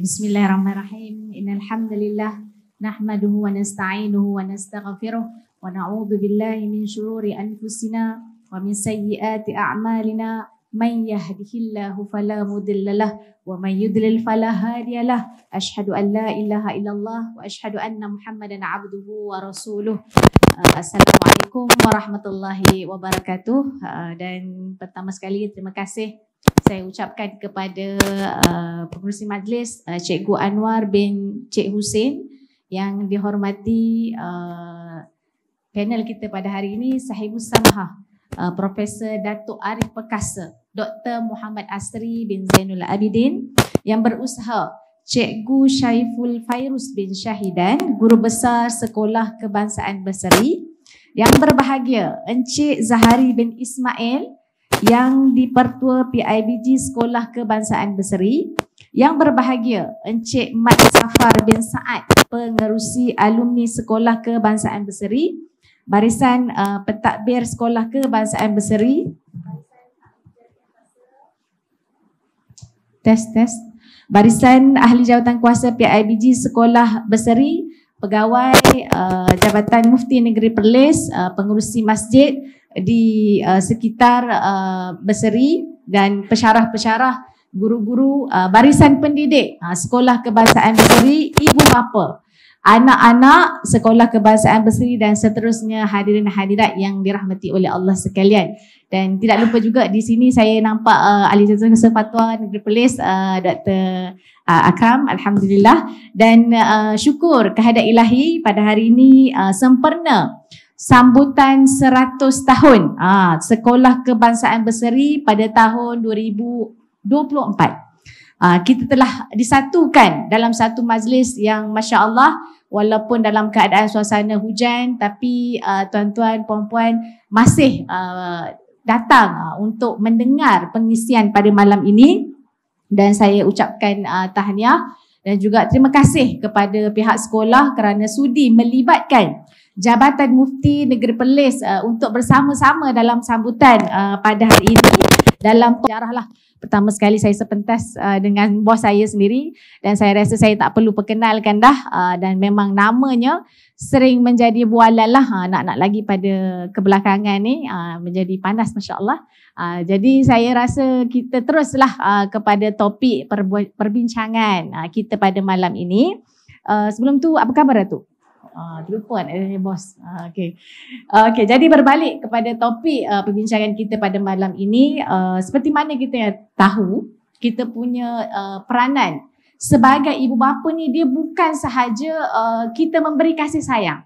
بسم الله الرحمن الرحيم إن الحمد لله نحمده ونستعينه ونستغفره ونعوذ بالله من شرور أنفسنا ومن سيئات أعمالنا من يهده الله فلا مضل له ومن يضلل فلا هادي له أشهد أن لا إله إلا الله وأشهد أن محمدا عبده ورسوله Assalamualaikum warahmatullahi wabarakatuh dan pertama sekali terima kasih saya ucapkan kepada uh, pengurusi majlis uh, Cikgu Anwar bin Cik Hussein yang dihormati uh, panel kita pada hari ini Sahibus Samha uh, Profesor Datuk Arif Perkasa Dr. Muhammad Asri bin Zainul Abidin yang berusaha Cikgu Syaiful Fairuz bin Syahidan Guru Besar Sekolah Kebangsaan Berseri yang berbahagia Encik Zahari bin Ismail yang dipertua PIBG Sekolah Kebangsaan Berseri yang berbahagia Encik Mat Safar bin Saad pengerusi alumni Sekolah Kebangsaan Berseri barisan uh, pentadbir Sekolah Kebangsaan Berseri test test barisan ahli jawatan kuasa PIBG Sekolah Berseri pegawai uh, Jabatan Mufti Negeri Perlis uh, pengerusi masjid di uh, sekitar uh, berseri dan pesarah-pesarah guru-guru uh, barisan pendidik uh, sekolah kebangsaan berseri ibu bapa anak-anak sekolah kebangsaan berseri dan seterusnya hadirin hadirat yang dirahmati oleh Allah sekalian dan tidak lupa juga di sini saya nampak uh, ahli jasa kesepatuan negeri Perlis uh, Dr uh, Akram alhamdulillah dan uh, syukur kehadirat Ilahi pada hari ini uh, sempurna uh, sambutan 100 tahun ah, Sekolah Kebangsaan Berseri pada tahun 2024. Ah, ha, kita telah disatukan dalam satu majlis yang Masya Allah walaupun dalam keadaan suasana hujan tapi uh, tuan-tuan, puan-puan masih uh, datang uh, untuk mendengar pengisian pada malam ini dan saya ucapkan uh, tahniah dan juga terima kasih kepada pihak sekolah kerana sudi melibatkan uh, Jabatan Mufti Negeri Perlis uh, untuk bersama-sama dalam sambutan uh, pada hari ini dalam lah pertama sekali saya sepentas uh, dengan bos saya sendiri dan saya rasa saya tak perlu perkenalkan dah uh, dan memang namanya sering menjadi bualan lah anak-anak uh, nak lagi pada kebelakangan ni uh, menjadi panas Masya Allah uh, jadi saya rasa kita teruslah uh, kepada topik perbincangan uh, kita pada malam ini uh, sebelum tu apa khabar Datuk? Ah, terlupa nak tanya eh, eh, bos. Ah, okay. Ah, okay. jadi berbalik kepada topik uh, perbincangan kita pada malam ini, uh, seperti mana kita tahu kita punya uh, peranan sebagai ibu bapa ni dia bukan sahaja uh, kita memberi kasih sayang.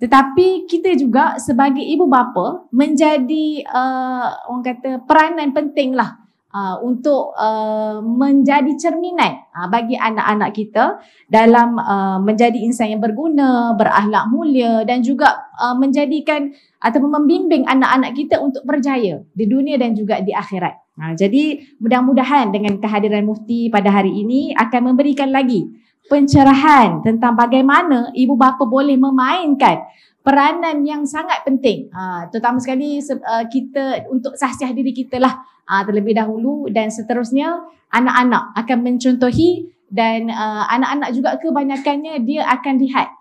Tetapi kita juga sebagai ibu bapa menjadi uh, orang kata peranan penting lah. Ah, untuk uh, menjadi cerminan uh, bagi anak-anak kita dalam uh, menjadi insan yang berguna, berahlak mulia dan juga uh, menjadikan atau membimbing anak-anak kita untuk berjaya di dunia dan juga di akhirat. Uh, jadi mudah-mudahan dengan kehadiran mufti pada hari ini akan memberikan lagi pencerahan tentang bagaimana ibu bapa boleh memainkan peranan yang sangat penting uh, terutama sekali uh, kita untuk sahsiah diri kita lah uh, terlebih dahulu dan seterusnya anak-anak akan mencontohi dan uh, anak-anak juga kebanyakannya dia akan lihat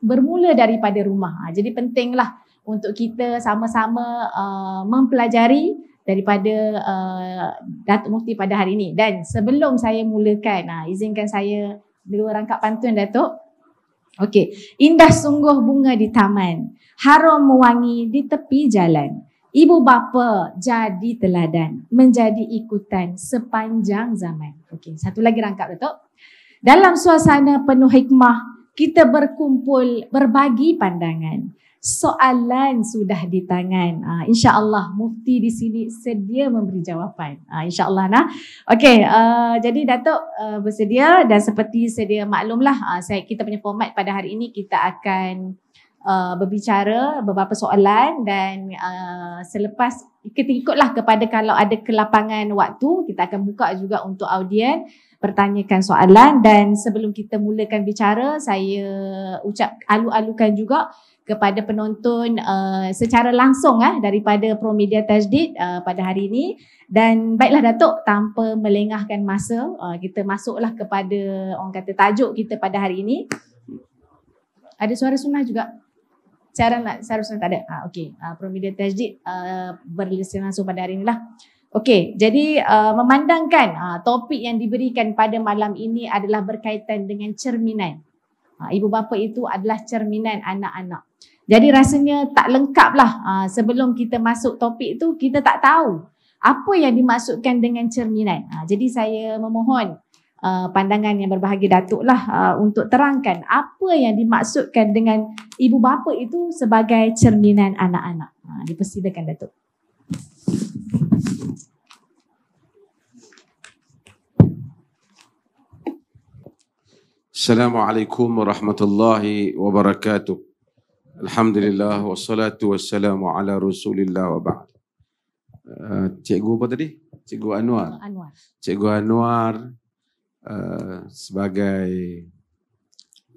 bermula daripada rumah uh, jadi pentinglah untuk kita sama-sama uh, mempelajari daripada uh, Datuk Mufti pada hari ini dan sebelum saya mulakan uh, izinkan saya dua rangkap pantun Datuk Okey, indah sungguh bunga di taman, harum mewangi di tepi jalan. Ibu bapa jadi teladan, menjadi ikutan sepanjang zaman. Okey, satu lagi rangkap Datuk. Dalam suasana penuh hikmah, kita berkumpul berbagi pandangan soalan sudah di tangan. Uh, InsyaAllah mufti di sini sedia memberi jawapan. Uh, InsyaAllah nah. Okey, uh, jadi Datuk uh, bersedia dan seperti sedia maklumlah uh, saya, kita punya format pada hari ini kita akan uh, berbicara beberapa soalan dan uh, selepas kita ikutlah kepada kalau ada kelapangan waktu kita akan buka juga untuk audien bertanyakan soalan dan sebelum kita mulakan bicara saya ucap alu-alukan juga kepada penonton uh, secara langsung uh, daripada Promedia Tajdid uh, eh, pada hari ini. Dan baiklah Datuk, tanpa melengahkan masa, uh, kita masuklah kepada orang kata tajuk kita pada hari ini. Ada suara sunnah juga? Cara nak suara sunnah tak ada? Ah, Okey, uh, Promedia Tajdid uh, berlesen langsung pada hari inilah. Okey, jadi uh, memandangkan uh, topik yang diberikan pada malam ini adalah berkaitan dengan cerminan. Uh, ibu bapa itu adalah cerminan anak-anak. Jadi rasanya tak lengkaplah uh, sebelum kita masuk topik tu kita tak tahu apa yang dimasukkan dengan cerminan. Uh, jadi saya memohon uh, pandangan yang berbahagia Datuk lah uh, untuk terangkan apa yang dimasukkan dengan ibu bapa itu sebagai cerminan anak-anak. Uh, dipersilakan Datuk. Assalamualaikum warahmatullahi wabarakatuh. Alhamdulillah wassalatu wassalamu ala Rasulillah wa ba'd. Uh, cikgu apa tadi? Cikgu Anwar. Anwar. Cikgu Anwar uh, sebagai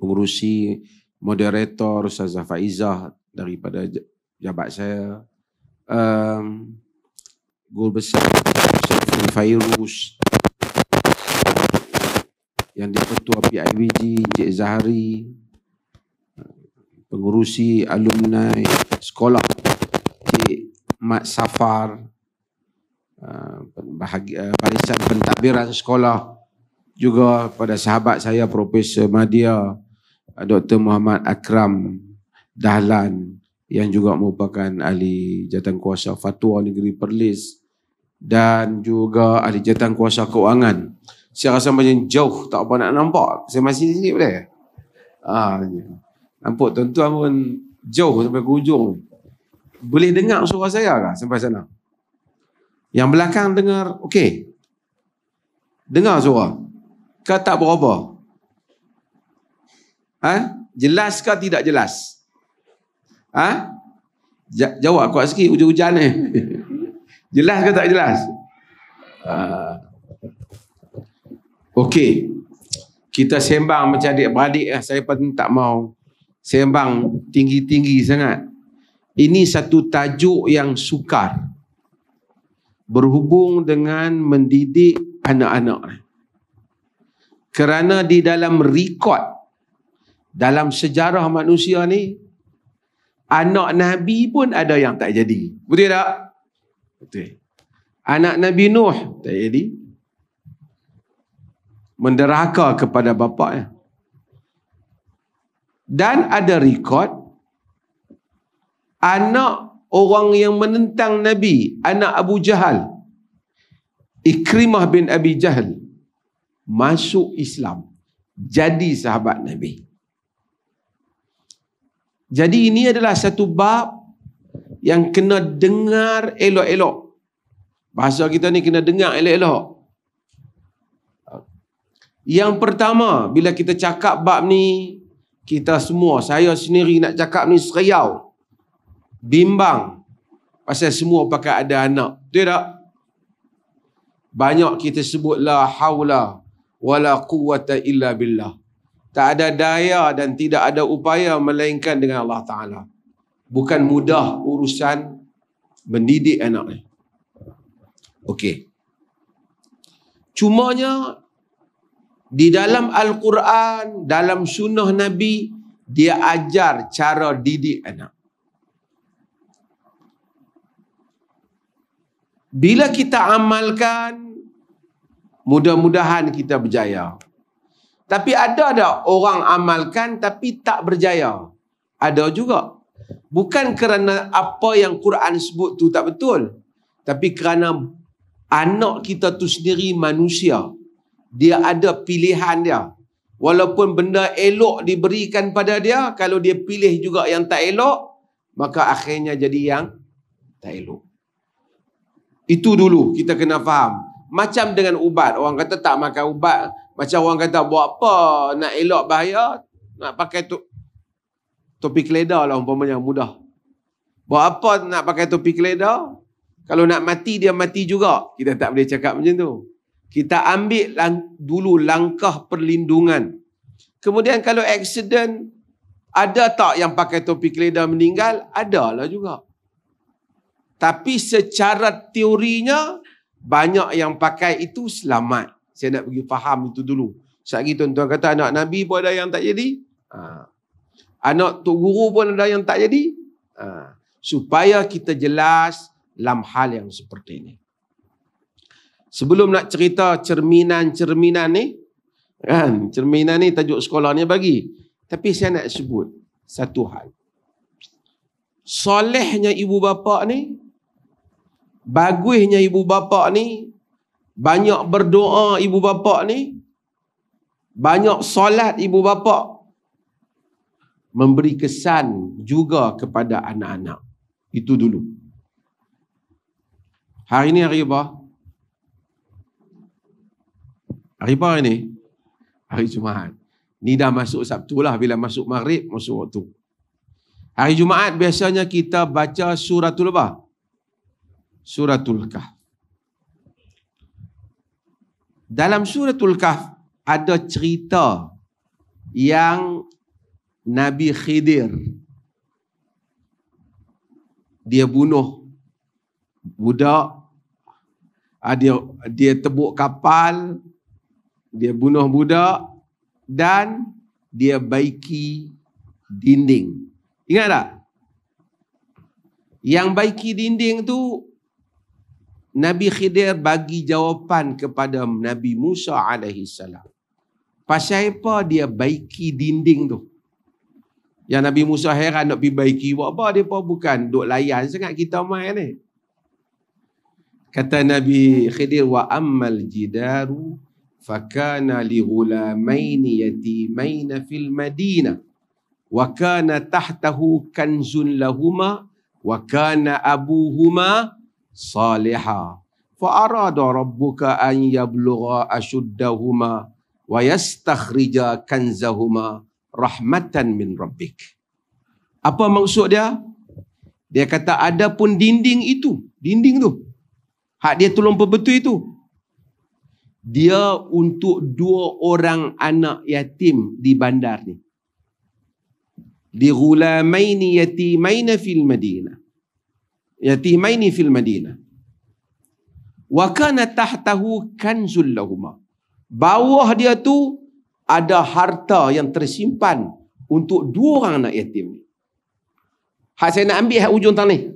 pengurusi moderator Ustazah Faizah daripada jabat saya. Um, gol besar Ustazah Fairuz yang dipertua PIBG, Cik Zahari, pengurusi alumni sekolah Cik Mat Safar ah, bahagia, barisan pentadbiran sekolah juga pada sahabat saya Profesor Madia Dr. Muhammad Akram Dahlan yang juga merupakan ahli jatuh kuasa fatwa negeri Perlis dan juga ahli jatuh kuasa keuangan. Saya rasa macam jauh tak apa nak nampak. Saya masih di sini boleh? Ah, ya. Nampak tuan-tuan pun jauh sampai ke hujung. Boleh dengar suara saya kah sampai sana? Yang belakang dengar, okey. Dengar suara. Kau tak berapa? Ha? Jelas ke tidak jelas? Ha? J- jawab kuat sikit hujan-hujan ni. jelas ke tak jelas? Uh, okey. Kita sembang macam adik-beradik lah. Saya pun tak mau sembang tinggi-tinggi sangat. Ini satu tajuk yang sukar berhubung dengan mendidik anak-anak. Kerana di dalam rekod dalam sejarah manusia ni anak nabi pun ada yang tak jadi. Betul tak? Betul. Anak Nabi Nuh tak jadi. Menderhaka kepada bapaknya dan ada rekod anak orang yang menentang Nabi, anak Abu Jahal, Ikrimah bin Abi Jahal, masuk Islam. Jadi sahabat Nabi. Jadi ini adalah satu bab yang kena dengar elok-elok. Bahasa kita ni kena dengar elok-elok. Yang pertama, bila kita cakap bab ni, kita semua, saya sendiri nak cakap ni seriau. Bimbang. Pasal semua pakai ada anak. Betul tak? Banyak kita sebut la hawla wala quwata illa billah. Tak ada daya dan tidak ada upaya melainkan dengan Allah Ta'ala. Bukan mudah urusan mendidik anaknya. ni. Okey. Cumanya di dalam Al-Quran, dalam sunnah Nabi, dia ajar cara didik anak. Bila kita amalkan, mudah-mudahan kita berjaya. Tapi ada ada orang amalkan tapi tak berjaya. Ada juga. Bukan kerana apa yang Quran sebut tu tak betul. Tapi kerana anak kita tu sendiri manusia dia ada pilihan dia. Walaupun benda elok diberikan pada dia, kalau dia pilih juga yang tak elok, maka akhirnya jadi yang tak elok. Itu dulu kita kena faham. Macam dengan ubat. Orang kata tak makan ubat. Macam orang kata buat apa nak elok bahaya, nak pakai tu topi keledar lah umpamanya mudah. Buat apa nak pakai topi keledar? Kalau nak mati, dia mati juga. Kita tak boleh cakap macam tu kita ambil lang- dulu langkah perlindungan. Kemudian kalau aksiden, ada tak yang pakai topi keledar meninggal? Adalah juga. Tapi secara teorinya, banyak yang pakai itu selamat. Saya nak pergi faham itu dulu. Sebab lagi tuan-tuan kata anak Nabi pun ada yang tak jadi. Ha. Anak Tok Guru pun ada yang tak jadi. Ha. Supaya kita jelas dalam hal yang seperti ini sebelum nak cerita cerminan-cerminan ni, kan, cerminan ni tajuk sekolah ni bagi. Tapi saya nak sebut satu hal. Solehnya ibu bapa ni, bagusnya ibu bapa ni, banyak berdoa ibu bapa ni, banyak solat ibu bapa memberi kesan juga kepada anak-anak. Itu dulu. Hari ini hari apa? Hari Riba ni hari Jumaat. Ni dah masuk Sabtu lah bila masuk Maghrib masuk waktu. Hari Jumaat biasanya kita baca suratul bah. Suratul Kahf. Dalam suratul Kahf ada cerita yang Nabi Khidir dia bunuh budak ah, dia dia tebuk kapal dia bunuh budak dan dia baiki dinding. Ingat tak? Yang baiki dinding tu Nabi Khidir bagi jawapan kepada Nabi Musa alaihi salam. Pasal apa dia baiki dinding tu? Yang Nabi Musa heran nak pergi baiki buat apa dia pun bukan duk layan sangat kita main ni. Kata Nabi Khidir wa ammal jidaru فكان لغلامين يتيمين في المدينة وكان تحته كنز لهما وكان أبوهما صالحا فأراد ربك أن يبلغ أشدهما ويستخرج كنزهما رحمة من ربك Apa maksud dia? Dia kata ada pun dinding itu. Dinding tu. Hak dia tolong perbetul itu dia untuk dua orang anak yatim di bandar ni. Di gulamaini yatimaina fil madinah. Yatimaini fil madinah. Wa kana tahtahu kanzul lahuma. Bawah dia tu ada harta yang tersimpan untuk dua orang anak yatim ni. Hak saya nak ambil hak hujung tang ni.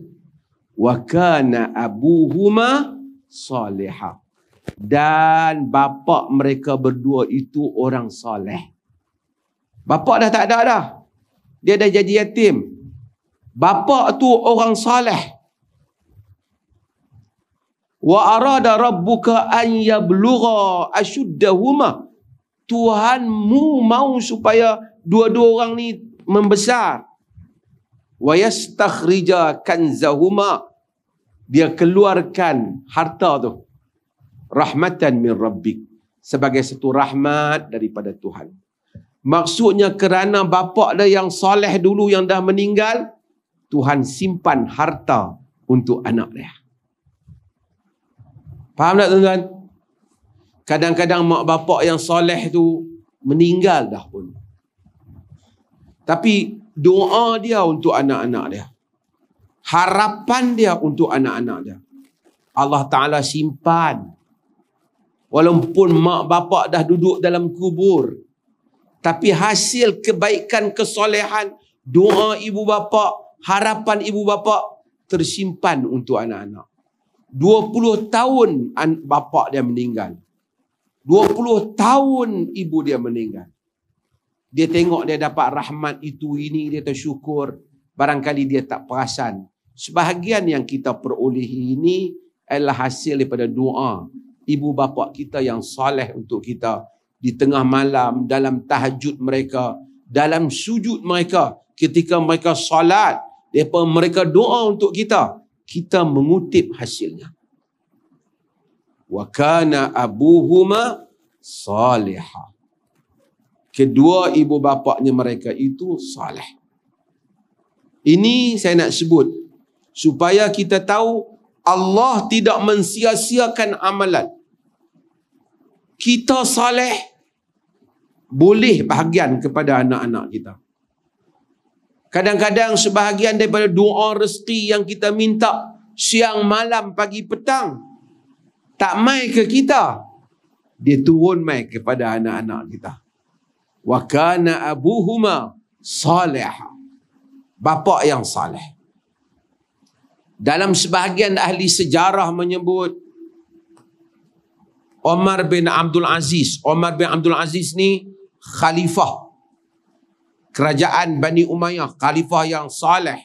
Wa kana abuhuma salihah dan bapa mereka berdua itu orang soleh. Bapa dah tak ada dah. Dia dah jadi yatim. Bapa tu orang soleh. Wa arada rabbuka an yabluga ashuddahuma. Tuhanmu mau supaya dua-dua orang ni membesar. Wa yastakhrija kanzahuma. Dia keluarkan harta tu rahmatan min rabbik sebagai satu rahmat daripada Tuhan. Maksudnya kerana bapa dia yang soleh dulu yang dah meninggal, Tuhan simpan harta untuk anak dia. Faham tak tuan-tuan? Kadang-kadang mak bapa yang soleh tu meninggal dah pun. Tapi doa dia untuk anak-anak dia. Harapan dia untuk anak-anak dia. Allah Ta'ala simpan Walaupun mak bapak dah duduk dalam kubur. Tapi hasil kebaikan, kesolehan, doa ibu bapa, harapan ibu bapa tersimpan untuk anak-anak. 20 tahun bapak dia meninggal. 20 tahun ibu dia meninggal. Dia tengok dia dapat rahmat itu ini, dia tersyukur. Barangkali dia tak perasan. Sebahagian yang kita perolehi ini adalah hasil daripada doa ibu bapa kita yang soleh untuk kita di tengah malam dalam tahajud mereka dalam sujud mereka ketika mereka salat depa mereka doa untuk kita kita mengutip hasilnya wa kana abuhuma saliha kedua ibu bapaknya mereka itu soleh ini saya nak sebut supaya kita tahu Allah tidak mensia-siakan amalan kita soleh boleh bahagian kepada anak-anak kita. Kadang-kadang sebahagian daripada doa rezeki yang kita minta siang malam pagi petang tak mai ke kita. Dia turun mai kepada anak-anak kita. Wa kana abuhuma salih. Bapa yang salih. Dalam sebahagian ahli sejarah menyebut Omar bin Abdul Aziz. Omar bin Abdul Aziz ni khalifah. Kerajaan Bani Umayyah. Khalifah yang salih.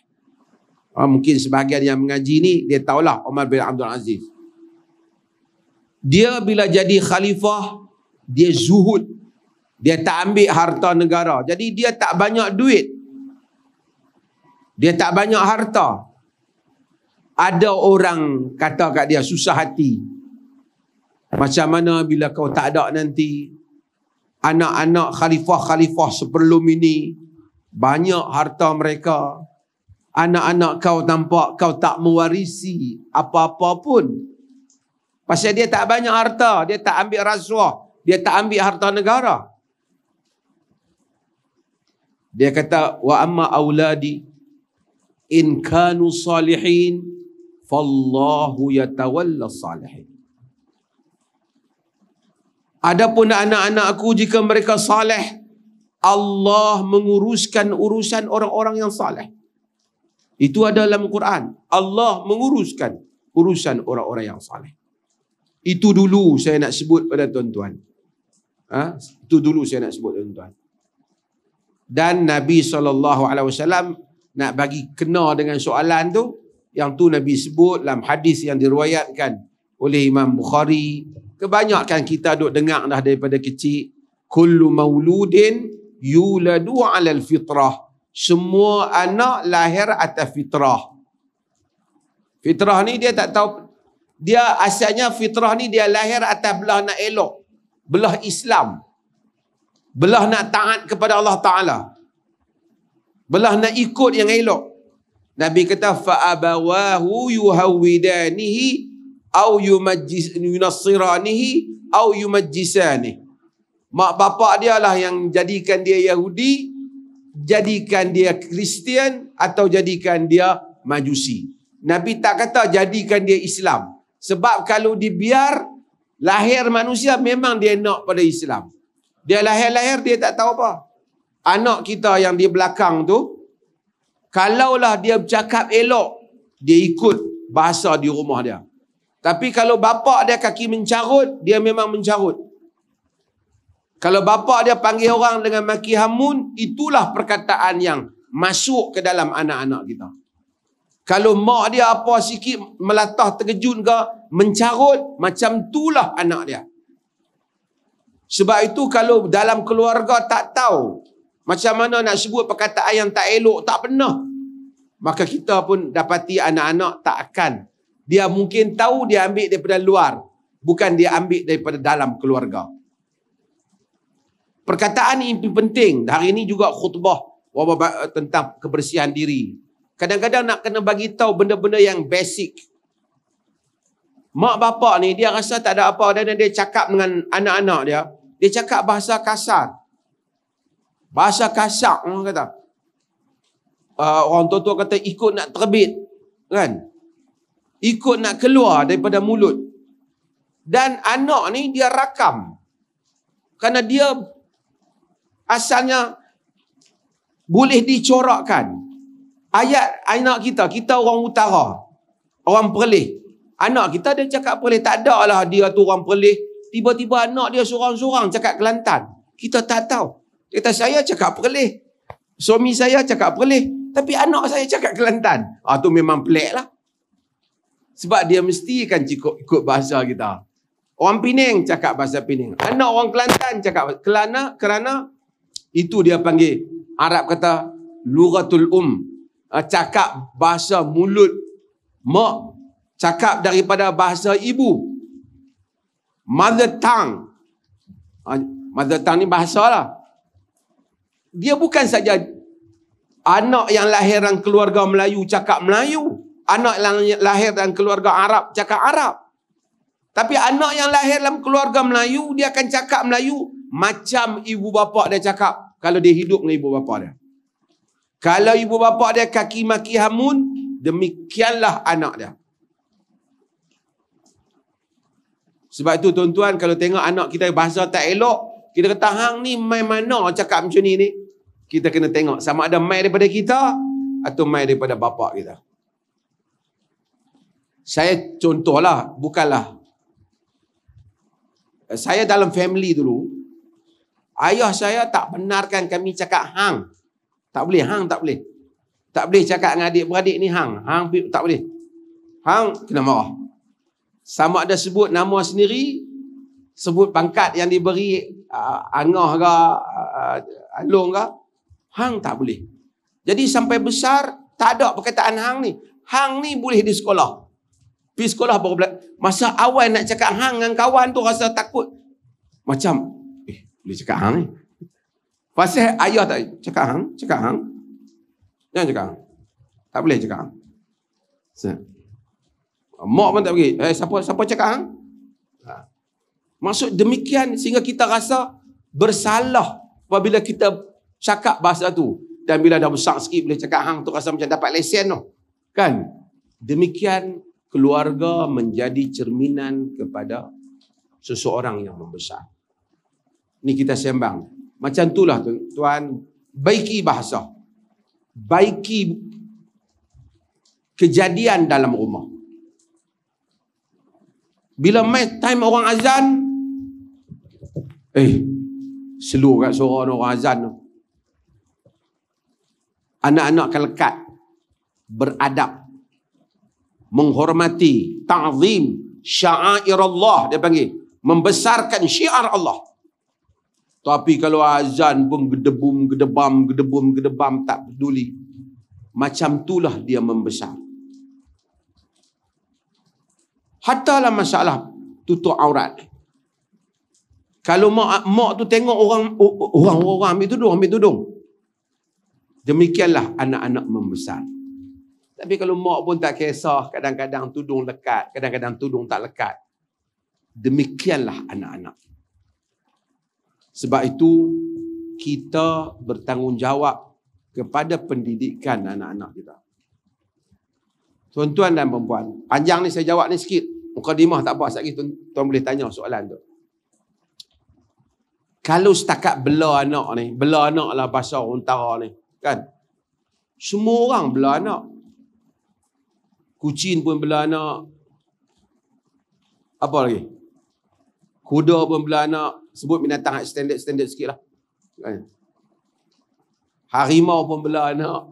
Oh, ha, mungkin sebahagian yang mengaji ni, dia tahulah Omar bin Abdul Aziz. Dia bila jadi khalifah, dia zuhud. Dia tak ambil harta negara. Jadi dia tak banyak duit. Dia tak banyak harta. Ada orang kata kat dia susah hati. Macam mana bila kau tak ada nanti anak-anak khalifah-khalifah sebelum ini banyak harta mereka anak-anak kau nampak kau tak mewarisi apa-apa pun pasal dia tak banyak harta dia tak ambil rasuah dia tak ambil harta negara dia kata wa amma awladi in kanu salihin fallahu yatawalla salihin Adapun anak-anak aku jika mereka saleh, Allah menguruskan urusan orang-orang yang saleh. Itu ada dalam Quran. Allah menguruskan urusan orang-orang yang saleh. Itu dulu saya nak sebut pada tuan-tuan. Ha? Itu dulu saya nak sebut tuan-tuan. Dan Nabi SAW nak bagi kena dengan soalan tu. Yang tu Nabi sebut dalam hadis yang diruayatkan oleh Imam Bukhari, Kebanyakan kita duk dengar dah daripada kecil. Kullu mauludin yuladu alal fitrah. Semua anak lahir atas fitrah. Fitrah ni dia tak tahu. Dia asalnya fitrah ni dia lahir atas belah nak elok. Belah Islam. Belah nak taat kepada Allah Ta'ala. Belah nak ikut yang elok. Nabi kata fa abawahu yuhawidanihi au yumajjis yunassiranihi au yumajjisani mak bapak dia lah yang jadikan dia yahudi jadikan dia kristian atau jadikan dia majusi nabi tak kata jadikan dia islam sebab kalau dibiar lahir manusia memang dia nak pada islam dia lahir-lahir dia tak tahu apa anak kita yang di belakang tu kalaulah dia bercakap elok dia ikut bahasa di rumah dia tapi kalau bapak dia kaki mencarut, dia memang mencarut. Kalau bapak dia panggil orang dengan maki hamun, itulah perkataan yang masuk ke dalam anak-anak kita. Kalau mak dia apa sikit melatah terkejut ke, mencarut, macam itulah anak dia. Sebab itu kalau dalam keluarga tak tahu macam mana nak sebut perkataan yang tak elok, tak pernah. Maka kita pun dapati anak-anak tak akan dia mungkin tahu dia ambil daripada luar bukan dia ambil daripada dalam keluarga perkataan ini penting hari ini juga khutbah tentang kebersihan diri kadang-kadang nak kena bagi tahu benda-benda yang basic mak bapak ni dia rasa tak ada apa dan dia cakap dengan anak-anak dia dia cakap bahasa kasar bahasa kasar orang kata uh, orang tua-tua kata ikut nak terbit kan ikut nak keluar daripada mulut. Dan anak ni dia rakam. Kerana dia asalnya boleh dicorakkan. Ayat anak kita, kita orang utara. Orang perlih. Anak kita dia cakap perlih. Tak ada lah dia tu orang perlih. Tiba-tiba anak dia seorang-seorang cakap Kelantan. Kita tak tahu. Kita saya cakap perlih. Suami saya cakap perlih. Tapi anak saya cakap Kelantan. Ah memang pelik lah. Sebab dia mesti akan cukup ikut bahasa kita. Orang Pening cakap bahasa Pening. Anak orang Kelantan cakap Kelana kerana itu dia panggil Arab kata lughatul um. Ah, cakap bahasa mulut mak. Cakap daripada bahasa ibu. Mother tongue. Ah, mother tongue ni bahasa lah. Dia bukan saja anak yang lahiran keluarga Melayu cakap Melayu anak yang lahir dalam keluarga Arab cakap Arab. Tapi anak yang lahir dalam keluarga Melayu dia akan cakap Melayu macam ibu bapa dia cakap kalau dia hidup dengan ibu bapa dia. Kalau ibu bapa dia kaki maki hamun demikianlah anak dia. Sebab itu tuan-tuan kalau tengok anak kita bahasa tak elok, kita kata hang ni mai mana cakap macam ni ni? Kita kena tengok sama ada mai daripada kita atau mai daripada bapa kita saya contohlah, bukanlah. Eh, saya dalam family dulu, ayah saya tak benarkan kami cakap hang. Tak boleh, hang tak boleh. Tak boleh cakap dengan adik-beradik ni hang. Hang tak boleh. Hang kena marah. Sama ada sebut nama sendiri, sebut pangkat yang diberi uh, angah ke, uh, ah, along ke, hang tak boleh. Jadi sampai besar, tak ada perkataan hang ni. Hang ni boleh di sekolah pergi sekolah baru bela- masa awal nak cakap hang dengan kawan tu rasa takut macam eh boleh cakap hang ni eh? pasal ayah tak cakap hang cakap hang jangan cakap hang tak boleh cakap hang so, mak pun tak pergi eh siapa siapa cakap hang ha. maksud demikian sehingga kita rasa bersalah apabila kita cakap bahasa tu dan bila dah besar sikit boleh cakap hang tu rasa macam dapat lesen tu kan demikian keluarga menjadi cerminan kepada seseorang yang membesar. Ini kita sembang. Macam itulah tuan, baiki bahasa. Baiki kejadian dalam rumah. Bila time orang azan, eh, seluruh kat suara orang azan. Anak-anak kelekat, beradab, menghormati, ta'zim, syair Allah dia panggil. Membesarkan syiar Allah. Tapi kalau azan pun gedebum, gedebam, gedebum, gedebam tak peduli. Macam itulah dia membesar. Hatta lah masalah tutup aurat. Kalau mak, mak tu tengok orang orang orang ambil tudung, ambil tudung. Demikianlah anak-anak membesar. Tapi kalau mak pun tak kisah, kadang-kadang tudung lekat, kadang-kadang tudung tak lekat. Demikianlah anak-anak. Sebab itu, kita bertanggungjawab kepada pendidikan anak-anak kita. Tuan-tuan dan perempuan, panjang ni saya jawab ni sikit. Mukadimah tak apa, sekejap tuan, tuan boleh tanya soalan tu. Kalau setakat bela anak ni, bela anak lah bahasa orang ni, kan? Semua orang bela anak kucing pun bela anak. Apa lagi? Kuda pun bela anak. Sebut binatang standard-standard sikit lah. Kan? Harimau pun bela anak.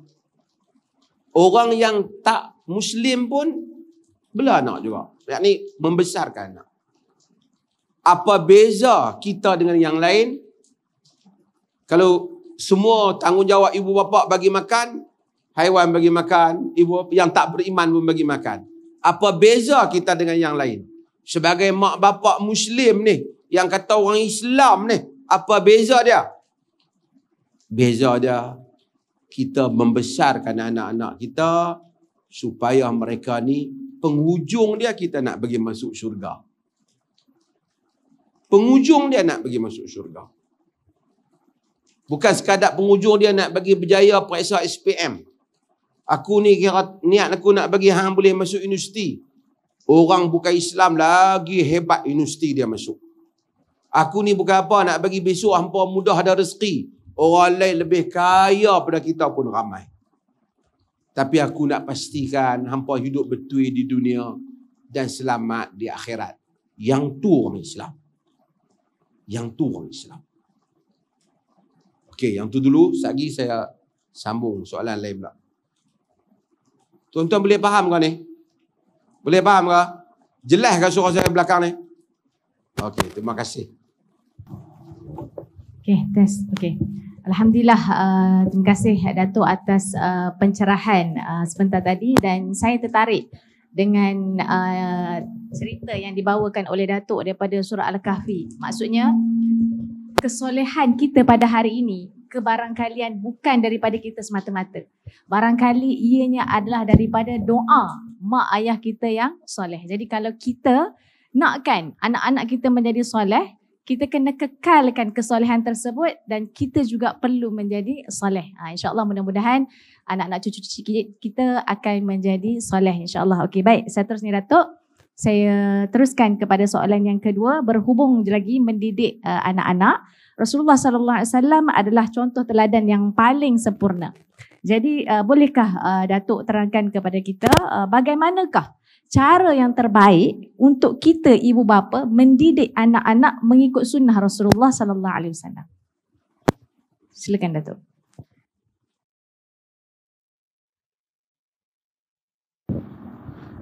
Orang yang tak Muslim pun bela anak juga. Yang ni membesarkan anak. Apa beza kita dengan yang lain? Kalau semua tanggungjawab ibu bapa bagi makan, haiwan bagi makan, ibu yang tak beriman pun bagi makan. Apa beza kita dengan yang lain? Sebagai mak bapak muslim ni yang kata orang Islam ni, apa beza dia? Beza dia kita membesarkan anak-anak kita supaya mereka ni penghujung dia kita nak bagi masuk syurga. Penghujung dia nak bagi masuk syurga. Bukan sekadar penghujung dia nak bagi berjaya periksa SPM. Aku ni kira niat aku nak bagi hang boleh masuk universiti. Orang bukan Islam lagi hebat universiti dia masuk. Aku ni bukan apa nak bagi besok hampa mudah ada rezeki. Orang lain lebih kaya pada kita pun ramai. Tapi aku nak pastikan hampa hidup betul di dunia dan selamat di akhirat. Yang tu orang Islam. Yang tu orang Islam. Okey, yang tu dulu. Sekejap saya sambung soalan lain pula. Tuan-tuan boleh faham ke ni? Boleh faham ke? Jelas ke surah saya belakang ni? Okey, terima kasih. Okey, test. Okey. Alhamdulillah, uh, terima kasih Datuk atas uh, pencerahan uh, sebentar tadi dan saya tertarik dengan uh, cerita yang dibawakan oleh Datuk daripada surah Al-Kahfi. Maksudnya, kesolehan kita pada hari ini Kebarangkalian bukan daripada kita semata-mata. Barangkali ianya adalah daripada doa mak ayah kita yang soleh. Jadi kalau kita nakkan anak-anak kita menjadi soleh, kita kena kekalkan kesolehan tersebut dan kita juga perlu menjadi soleh. Ha, InsyaAllah mudah-mudahan anak-anak cucu-cucu kita akan menjadi soleh insyaAllah. Okey baik, saya terus ni Datuk. Saya teruskan kepada soalan yang kedua berhubung lagi mendidik uh, anak-anak. Rasulullah sallallahu alaihi wasallam adalah contoh teladan yang paling sempurna. Jadi uh, bolehkah uh, Datuk terangkan kepada kita uh, bagaimanakah cara yang terbaik untuk kita ibu bapa mendidik anak-anak mengikut sunnah Rasulullah sallallahu alaihi wasallam? Silakan Datuk.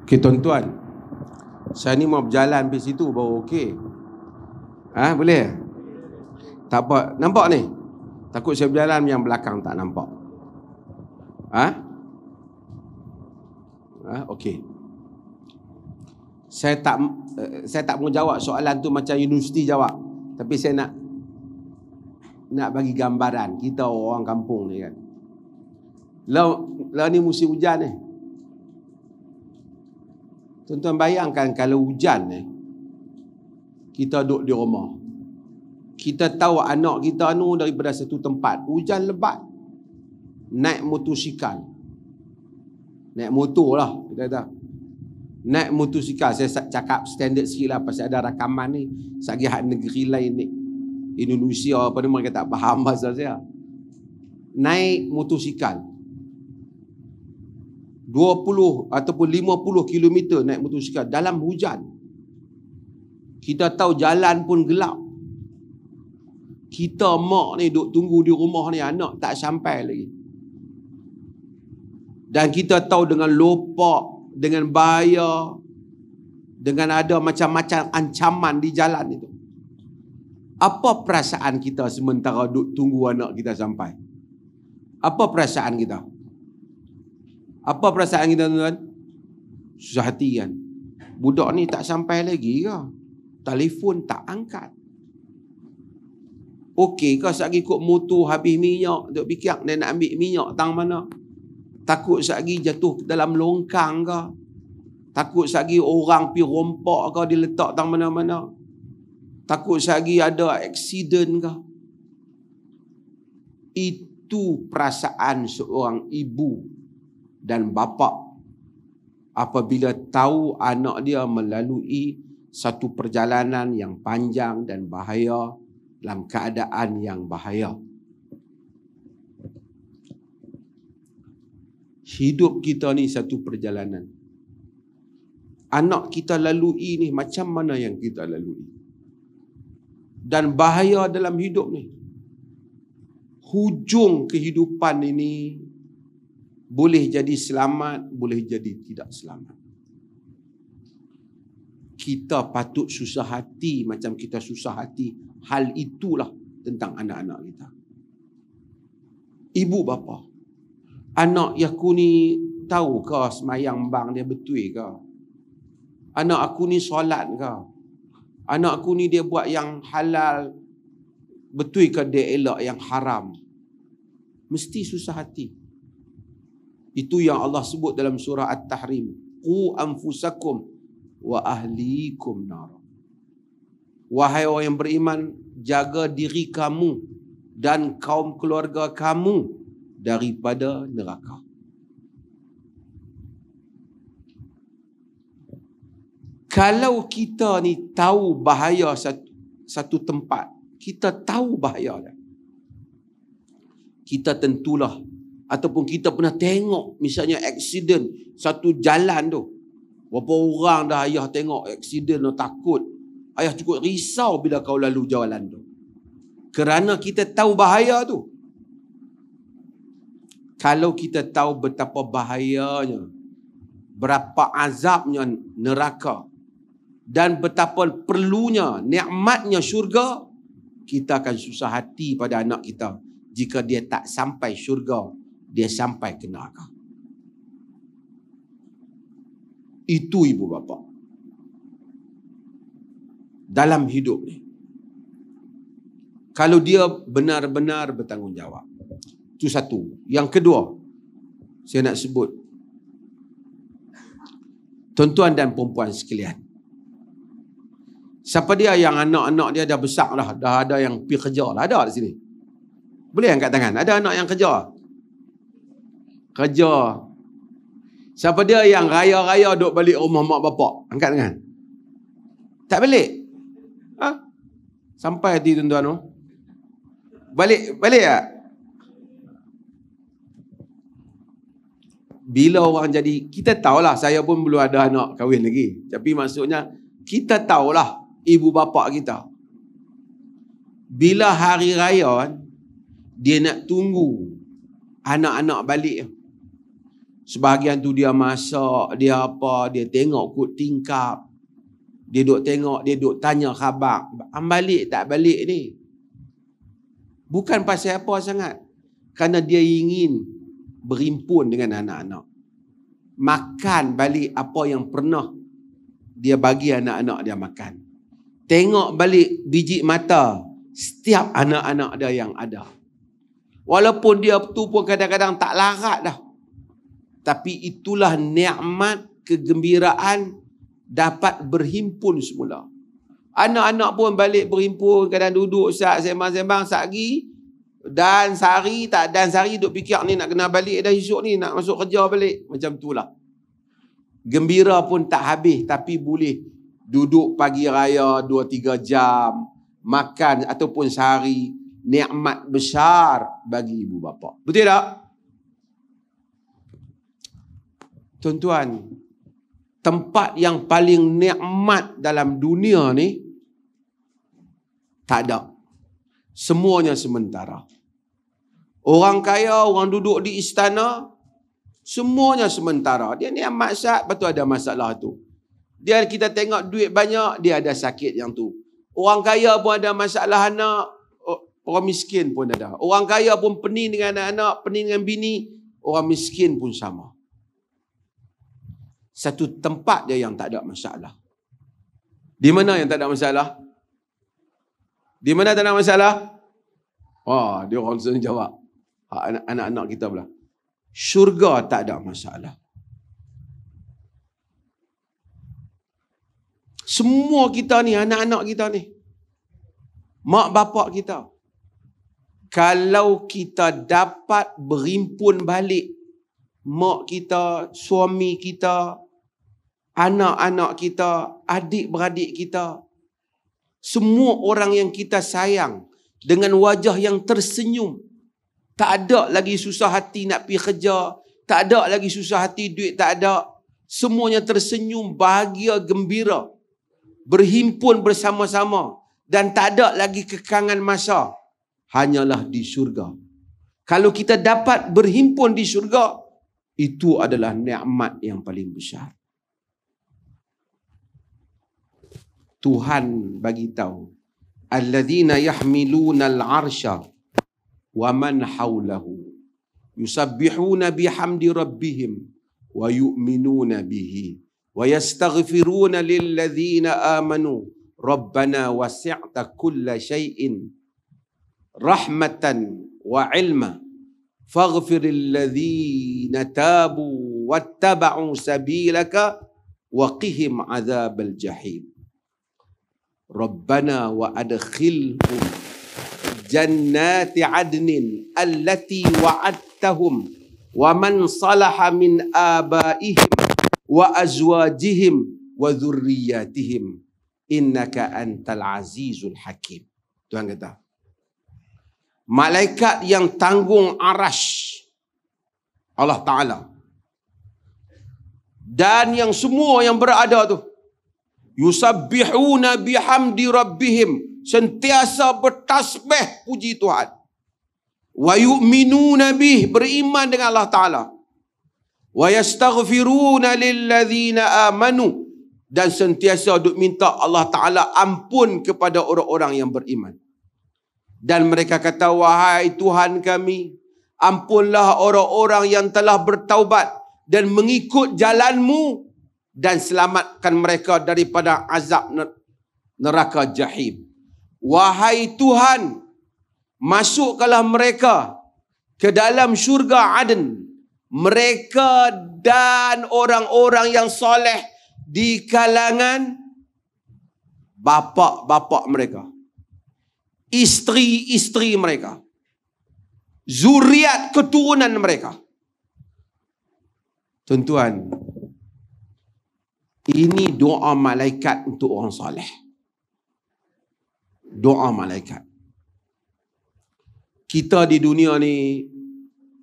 Okay, tuan-tuan. Saya ni mau berjalan di situ baru okey. Ah, ha, boleh? tak apa. Nampak ni? Takut saya berjalan yang belakang tak nampak. Ha? Ha? Okey. Saya tak eh, saya tak mau jawab soalan tu macam universiti jawab. Tapi saya nak nak bagi gambaran kita orang kampung ni kan. Lah lah ni musim hujan ni. Tuan-tuan bayangkan kalau hujan ni kita duduk di rumah kita tahu anak kita anu daripada satu tempat hujan lebat naik motosikal naik motor lah kita kata naik motosikal saya cakap standard sikit lah pasal ada rakaman ni sebagai hak negeri lain ni Indonesia apa ni mereka tak faham bahasa saya naik motosikal 20 ataupun 50 kilometer naik motosikal dalam hujan kita tahu jalan pun gelap kita mak ni duk tunggu di rumah ni anak tak sampai lagi dan kita tahu dengan lupa dengan bahaya dengan ada macam-macam ancaman di jalan itu apa perasaan kita sementara duk tunggu anak kita sampai apa perasaan kita apa perasaan kita tuan-tuan susah hati kan budak ni tak sampai lagi ke telefon tak angkat Okey kau sehari ikut mutu habis minyak. Duk fikir dia nak ambil minyak tang mana. Takut sehari jatuh dalam longkang kau. Takut sehari orang pi rompak kau diletak tang mana-mana. Takut sehari ada aksiden kau. Itu perasaan seorang ibu dan bapa apabila tahu anak dia melalui satu perjalanan yang panjang dan bahaya dalam keadaan yang bahaya. Hidup kita ni satu perjalanan. Anak kita lalui ni macam mana yang kita lalui. Dan bahaya dalam hidup ni. Hujung kehidupan ini boleh jadi selamat, boleh jadi tidak selamat. Kita patut susah hati macam kita susah hati hal itulah tentang anak-anak kita. Ibu bapa, anak aku ni tahu ke semayang bang dia betul ke? Anak aku ni solat ke? Anak aku ni dia buat yang halal betul ke dia elak yang haram? Mesti susah hati. Itu yang Allah sebut dalam surah At-Tahrim. Qu anfusakum wa ahlikum narah. Wahai orang yang beriman, jaga diri kamu dan kaum keluarga kamu daripada neraka. Kalau kita ni tahu bahaya satu, satu tempat, kita tahu bahaya dia. Kita tentulah ataupun kita pernah tengok misalnya aksiden satu jalan tu. Berapa orang dah ayah tengok aksiden dan takut Ayah cukup risau bila kau lalu jalan tu. Kerana kita tahu bahaya tu. Kalau kita tahu betapa bahayanya, berapa azabnya neraka dan betapa perlunya nikmatnya syurga, kita akan susah hati pada anak kita jika dia tak sampai syurga, dia sampai ke neraka. Itu ibu bapa dalam hidup ni kalau dia benar-benar bertanggungjawab itu satu yang kedua saya nak sebut tuan-tuan dan perempuan sekalian siapa dia yang anak-anak dia dah besar dah dah ada yang pergi kerja lah ada di sini boleh angkat tangan ada anak yang kerja kerja siapa dia yang raya-raya duduk balik rumah mak bapak angkat tangan tak balik Sampai hati tuan-tuan tu. Oh. Balik, balik tak? Bila orang jadi, kita tahulah saya pun belum ada anak kahwin lagi. Tapi maksudnya, kita tahulah ibu bapa kita. Bila hari raya kan, dia nak tunggu anak-anak balik. Sebahagian tu dia masak, dia apa, dia tengok kot tingkap. Dia duk tengok, dia duk tanya khabar. Am balik tak balik ni? Bukan pasal apa sangat. Kerana dia ingin berimpun dengan anak-anak. Makan balik apa yang pernah dia bagi anak-anak dia makan. Tengok balik biji mata setiap anak-anak dia yang ada. Walaupun dia tu pun kadang-kadang tak larat dah. Tapi itulah nikmat kegembiraan dapat berhimpun semula. Anak-anak pun balik berhimpun, kadang duduk sat sembang-sembang sat hari dan sehari tak dan sehari duk fikir ni nak kena balik dah esok ni nak masuk kerja balik macam tu lah. Gembira pun tak habis tapi boleh duduk pagi raya 2-3 jam makan ataupun sehari nikmat besar bagi ibu bapa. Betul tak? Tuan-tuan, tempat yang paling nikmat dalam dunia ni tak ada. Semuanya sementara. Orang kaya, orang duduk di istana, semuanya sementara. Dia ni amat sat, lepas ada masalah tu. Dia kita tengok duit banyak, dia ada sakit yang tu. Orang kaya pun ada masalah anak, oh, orang miskin pun ada. Orang kaya pun pening dengan anak-anak, pening dengan bini, orang miskin pun sama satu tempat je yang tak ada masalah. Di mana yang tak ada masalah? Di mana tak ada masalah? Wah, dia orang sana jawab. Anak-anak kita pula. Syurga tak ada masalah. Semua kita ni, anak-anak kita ni. Mak bapak kita. Kalau kita dapat berimpun balik mak kita, suami kita, anak-anak kita, adik-beradik kita, semua orang yang kita sayang dengan wajah yang tersenyum. Tak ada lagi susah hati nak pergi kerja. Tak ada lagi susah hati duit tak ada. Semuanya tersenyum, bahagia, gembira. Berhimpun bersama-sama. Dan tak ada lagi kekangan masa. Hanyalah di syurga. Kalau kita dapat berhimpun di syurga, itu adalah nikmat yang paling besar. Tuhan bagi tahu alladzina yahmiluna al-arsha wa man hawlahu. yusabbihuna bihamdi rabbihim wa yu'minuna bihi wa yastaghfiruna lilladzina amanu rabbana wasi'ta kulla shay'in rahmatan wa ilma faghfir alladhina tabu واتبعوا سبيلك وقهم عذاب الجحيم Rabbana wa adkhilhum jannati adnin allati wa'adtahum wa man salaha min abaihim wa azwajihim wa dhurriyatihim innaka antal azizul hakim. Tuhan kata. Malaikat yang tanggung arash Allah Ta'ala. Dan yang semua yang berada tu yusabbihuna bihamdi rabbihim sentiasa bertasbih puji Tuhan wa yu'minuna bih beriman dengan Allah taala wa yastaghfiruna lilladzina amanu dan sentiasa duk minta Allah taala ampun kepada orang-orang yang beriman dan mereka kata wahai Tuhan kami ampunlah orang-orang yang telah bertaubat dan mengikut jalanmu dan selamatkan mereka daripada azab neraka jahim. Wahai Tuhan, masukkanlah mereka ke dalam syurga aden. Mereka dan orang-orang yang soleh di kalangan bapa-bapa mereka. Isteri-isteri mereka. Zuriat keturunan mereka. Tuan-tuan, ini doa malaikat untuk orang soleh. Doa malaikat. Kita di dunia ni,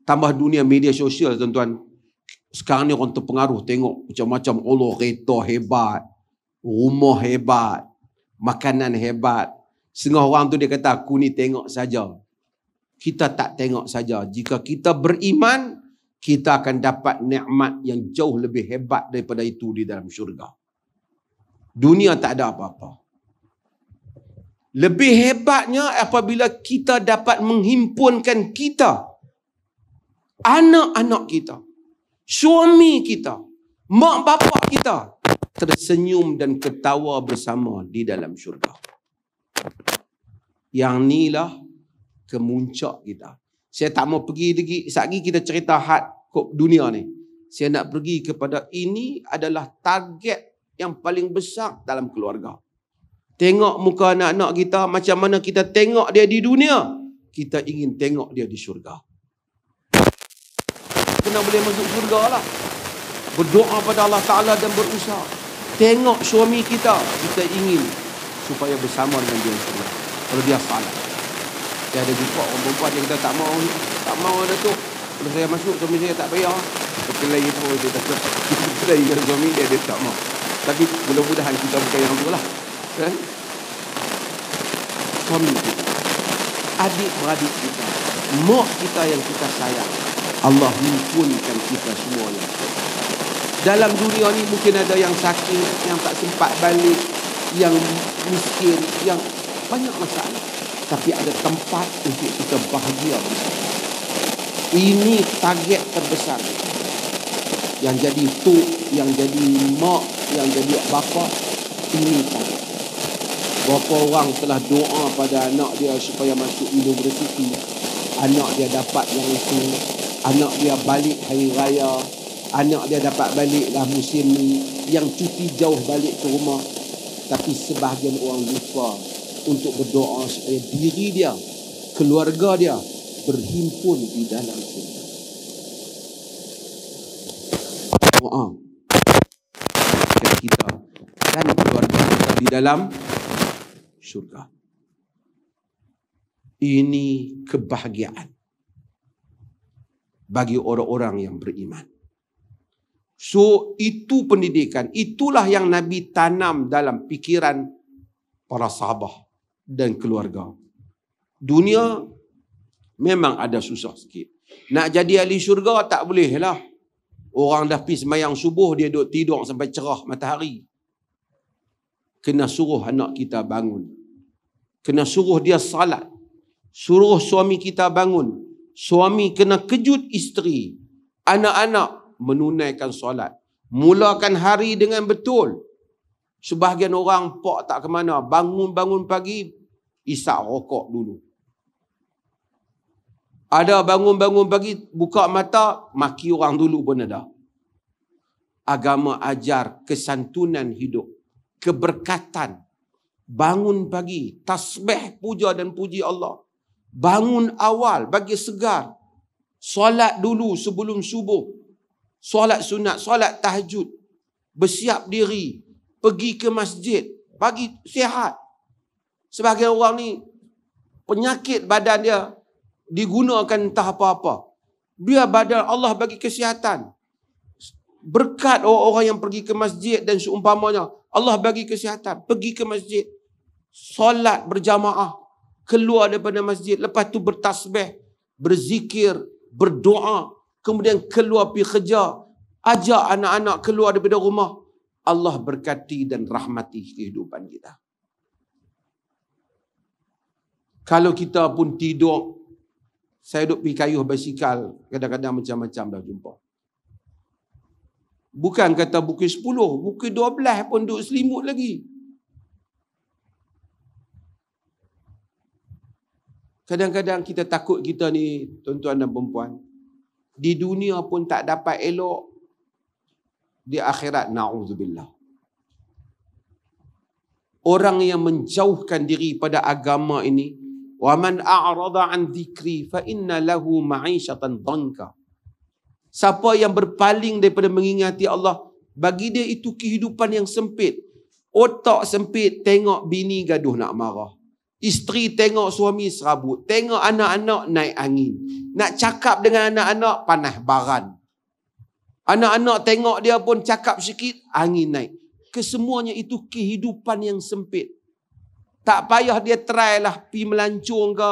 tambah dunia media sosial tuan-tuan, sekarang ni orang terpengaruh tengok macam-macam Allah kereta hebat, rumah hebat, makanan hebat. Setengah orang tu dia kata aku ni tengok saja. Kita tak tengok saja. Jika kita beriman, kita akan dapat nikmat yang jauh lebih hebat daripada itu di dalam syurga. Dunia tak ada apa-apa. Lebih hebatnya apabila kita dapat menghimpunkan kita, anak-anak kita, suami kita, mak bapa kita, tersenyum dan ketawa bersama di dalam syurga. Yang inilah kemuncak kita. Saya tak mau pergi lagi. Sekejap kita cerita hat kok dunia ni. Saya nak pergi kepada ini adalah target yang paling besar dalam keluarga. Tengok muka anak-anak kita macam mana kita tengok dia di dunia. Kita ingin tengok dia di syurga. Kena boleh masuk syurga lah. Berdoa pada Allah Ta'ala dan berusaha. Tengok suami kita. Kita ingin supaya bersama dengan dia. Kalau dia salah. Dia ada jumpa orang perempuan yang kita tak mau Tak mau ada tu Kalau saya masuk suami saya tak payah Kepelai itu dia kita Kepelai dengan suami dia dia tak mau Tapi mudah-mudahan kita bukan yang tu lah Kan Suami kita Adik-beradik kita Mak kita yang kita sayang Allah mumpunkan kita semuanya Dalam dunia ni mungkin ada yang sakit Yang tak sempat balik Yang miskin Yang banyak masalah tapi ada tempat untuk kita bahagia. Ini target terbesar yang jadi tu, yang jadi mak, yang jadi bapa. Ini target. Berapa orang telah doa pada anak dia supaya masuk universiti. Anak dia dapat yang itu. Anak dia balik hari raya. Anak dia dapat baliklah musim ni. Yang cuti jauh balik ke rumah. Tapi sebahagian orang lupa untuk berdoa supaya diri dia, keluarga dia berhimpun di dalam surga. Doa dan kita dan keluarga kita di dalam syurga. Ini kebahagiaan bagi orang-orang yang beriman. So itu pendidikan, itulah yang Nabi tanam dalam pikiran para sahabat dan keluarga. Dunia memang ada susah sikit. Nak jadi ahli syurga tak boleh lah. Orang dah pergi semayang subuh, dia duduk tidur sampai cerah matahari. Kena suruh anak kita bangun. Kena suruh dia salat. Suruh suami kita bangun. Suami kena kejut isteri. Anak-anak menunaikan solat. Mulakan hari dengan betul. Sebahagian orang pok tak ke mana. Bangun-bangun pagi, isap rokok dulu. Ada bangun-bangun pagi, buka mata, maki orang dulu pun ada. Agama ajar kesantunan hidup, keberkatan. Bangun pagi, tasbih puja dan puji Allah. Bangun awal, bagi segar. Solat dulu sebelum subuh. Solat sunat, solat tahajud. Bersiap diri, pergi ke masjid. Bagi sihat, sebagai orang ni penyakit badan dia digunakan entah apa-apa. Dia badan Allah bagi kesihatan. Berkat orang-orang yang pergi ke masjid dan seumpamanya. Allah bagi kesihatan. Pergi ke masjid. Solat berjamaah. Keluar daripada masjid. Lepas tu bertasbih. Berzikir. Berdoa. Kemudian keluar pergi kerja. Ajak anak-anak keluar daripada rumah. Allah berkati dan rahmati kehidupan kita. Kalau kita pun tidur, saya duduk pergi kayuh basikal, kadang-kadang macam-macam dah jumpa. Bukan kata bukit 10, bukit 12 pun duduk selimut lagi. Kadang-kadang kita takut kita ni, tuan-tuan dan perempuan, di dunia pun tak dapat elok, di akhirat na'udzubillah. Orang yang menjauhkan diri pada agama ini, وَمَنْ أَعْرَضَ عَنْ ذِكْرِي فَإِنَّ لَهُ مَعِيشَةً ضَنْكَ Siapa yang berpaling daripada mengingati Allah, bagi dia itu kehidupan yang sempit. Otak sempit, tengok bini gaduh nak marah. Isteri tengok suami serabut. Tengok anak-anak naik angin. Nak cakap dengan anak-anak, panah baran. Anak-anak tengok dia pun cakap sikit, angin naik. Kesemuanya itu kehidupan yang sempit. Tak payah dia try lah pi melancung ke,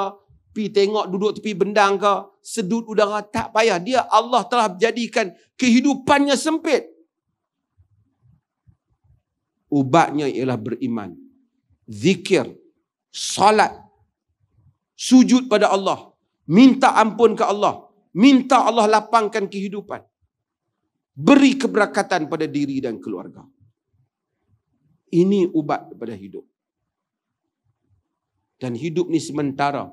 pi tengok duduk tepi bendang ke, sedut udara. Tak payah. Dia Allah telah jadikan kehidupannya sempit. Ubatnya ialah beriman. Zikir. solat, Sujud pada Allah. Minta ampun ke Allah. Minta Allah lapangkan kehidupan. Beri keberkatan pada diri dan keluarga. Ini ubat kepada hidup dan hidup ni sementara.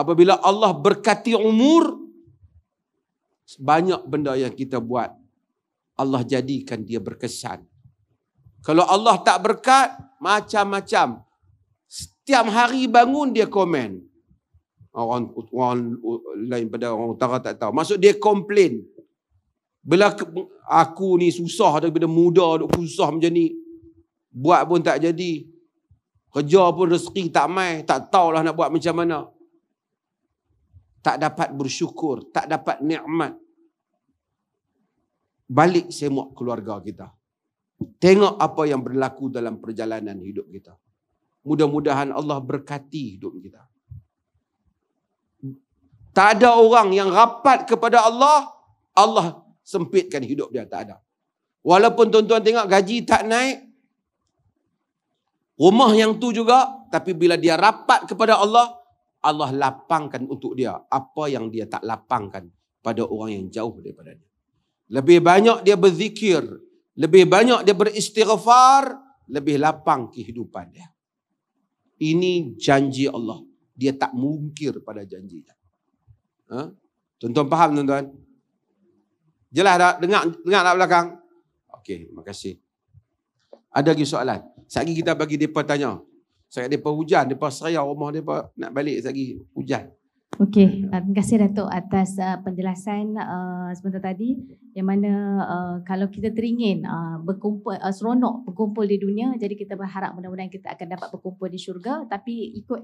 Apabila Allah berkati umur, banyak benda yang kita buat, Allah jadikan dia berkesan. Kalau Allah tak berkat, macam-macam. Setiap hari bangun dia komen. Orang, orang lain pada orang utara tak tahu. Maksud dia komplain. Bila aku ni susah daripada muda, aku susah macam ni. Buat pun tak jadi. Kerja pun rezeki tak mai, tak tahulah nak buat macam mana. Tak dapat bersyukur, tak dapat nikmat. Balik semak keluarga kita. Tengok apa yang berlaku dalam perjalanan hidup kita. Mudah-mudahan Allah berkati hidup kita. Tak ada orang yang rapat kepada Allah, Allah sempitkan hidup dia, tak ada. Walaupun tuan-tuan tengok gaji tak naik, rumah yang tu juga tapi bila dia rapat kepada Allah Allah lapangkan untuk dia apa yang dia tak lapangkan pada orang yang jauh daripada dia lebih banyak dia berzikir lebih banyak dia beristighfar lebih lapang kehidupan dia ini janji Allah dia tak mungkir pada janjinya ha tuan-tuan faham tuan-tuan jelas tak dengar dengar tak belakang okey terima kasih ada lagi soalan. Sekali kita bagi mereka tanya. Sekali mereka hujan, mereka seraya rumah mereka nak balik sekali hujan. Okey, uh, terima kasih Datuk atas uh, penjelasan uh, sebentar tadi yang mana uh, kalau kita teringin uh, berkumpul uh, seronok berkumpul di dunia jadi kita berharap mudah-mudahan kita akan dapat berkumpul di syurga tapi ikut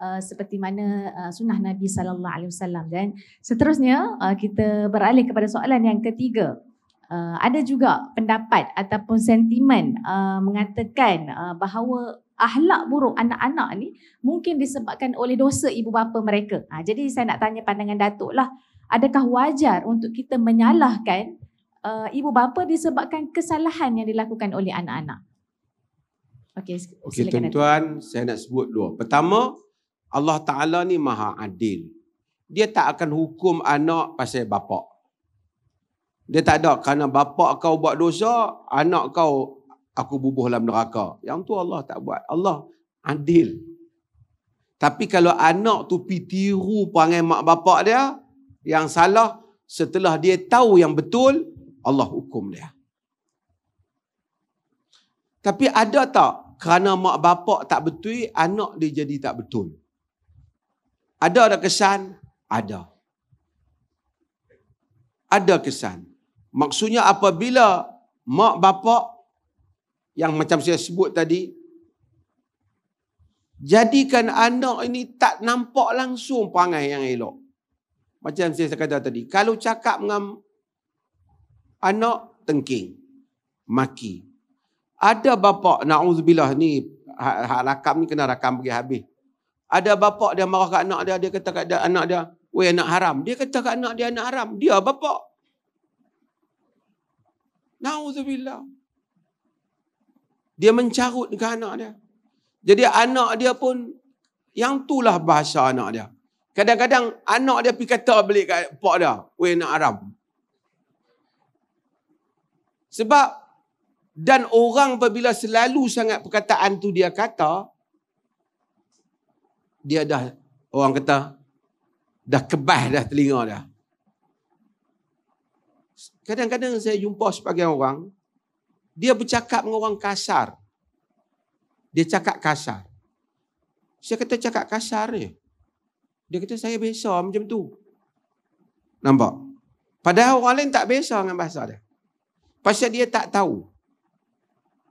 uh, seperti mana uh, sunnah Nabi sallallahu alaihi wasallam dan seterusnya uh, kita beralih kepada soalan yang ketiga. Eh, ada juga pendapat ataupun sentimen uh, mengatakan uh, bahawa akhlak buruk anak-anak ni mungkin disebabkan oleh dosa ibu bapa mereka. Ha, jadi saya nak tanya pandangan Datuk lah, adakah wajar untuk kita menyalahkan uh, ibu bapa disebabkan kesalahan yang dilakukan oleh anak-anak? Okey, okay, tuan-tuan, Datuk. saya nak sebut dua. Pertama, Allah Ta'ala ni maha adil. Dia tak akan hukum anak pasal bapak. Dia tak ada kerana bapak kau buat dosa, anak kau aku bubuh dalam neraka. Yang tu Allah tak buat. Allah adil. Tapi kalau anak tu pi tiru perangai mak bapak dia, yang salah setelah dia tahu yang betul, Allah hukum dia. Tapi ada tak kerana mak bapak tak betul, anak dia jadi tak betul? Ada ada kesan? Ada. Ada kesan. Maksudnya apabila mak bapak yang macam saya sebut tadi jadikan anak ini tak nampak langsung perangai yang elok. Macam saya kata tadi, kalau cakap dengan anak tengking, maki. Ada bapak naudzubillah ni hak ha, rakam ni kena rakam pergi habis. Ada bapak dia marah kat anak dia, dia kata kat anak dia, weh anak haram. Dia kata kat anak dia anak haram. Dia bapak. Nauzubillah. Dia mencarut dengan anak dia. Jadi anak dia pun, yang itulah bahasa anak dia. Kadang-kadang anak dia pergi kata balik kat pak dia. Weh nak aram. Sebab dan orang apabila selalu sangat perkataan tu dia kata dia dah orang kata dah kebah dah telinga dia kadang-kadang saya jumpa sebagian orang, dia bercakap dengan orang kasar. Dia cakap kasar. Saya kata cakap kasar ni. Dia kata saya biasa macam tu. Nampak? Padahal orang lain tak biasa dengan bahasa dia. Pasal dia tak tahu.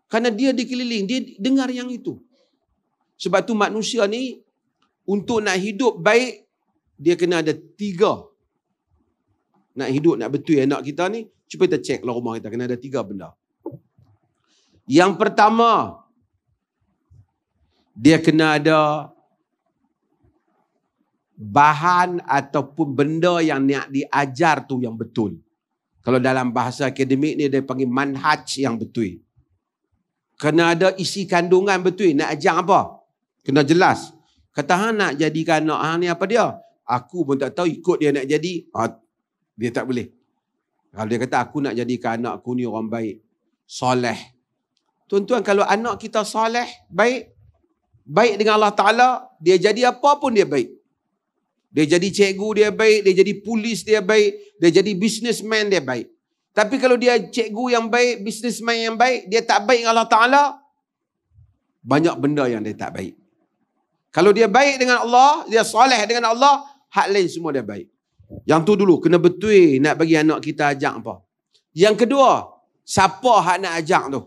Karena dia dikeliling, dia dengar yang itu. Sebab tu manusia ni untuk nak hidup baik, dia kena ada tiga nak hidup, nak betul anak kita ni, cuba kita check lah rumah kita. Kena ada tiga benda. Yang pertama, dia kena ada bahan ataupun benda yang nak diajar tu yang betul. Kalau dalam bahasa akademik ni, dia panggil manhaj yang betul. Kena ada isi kandungan betul. Nak ajar apa? Kena jelas. Kata ha, nak jadikan anak Han ni apa dia? Aku pun tak tahu ikut dia nak jadi. Ha, dia tak boleh. Kalau dia kata aku nak jadikan anak aku ni orang baik. Soleh. Tuan-tuan kalau anak kita soleh, baik. Baik dengan Allah Ta'ala. Dia jadi apa pun dia baik. Dia jadi cikgu dia baik. Dia jadi polis dia baik. Dia jadi businessman dia baik. Tapi kalau dia cikgu yang baik, businessman yang baik, dia tak baik dengan Allah Ta'ala, banyak benda yang dia tak baik. Kalau dia baik dengan Allah, dia soleh dengan Allah, hak lain semua dia baik. Yang tu dulu kena betul nak bagi anak kita ajak apa. Yang kedua, siapa hak nak ajak tu?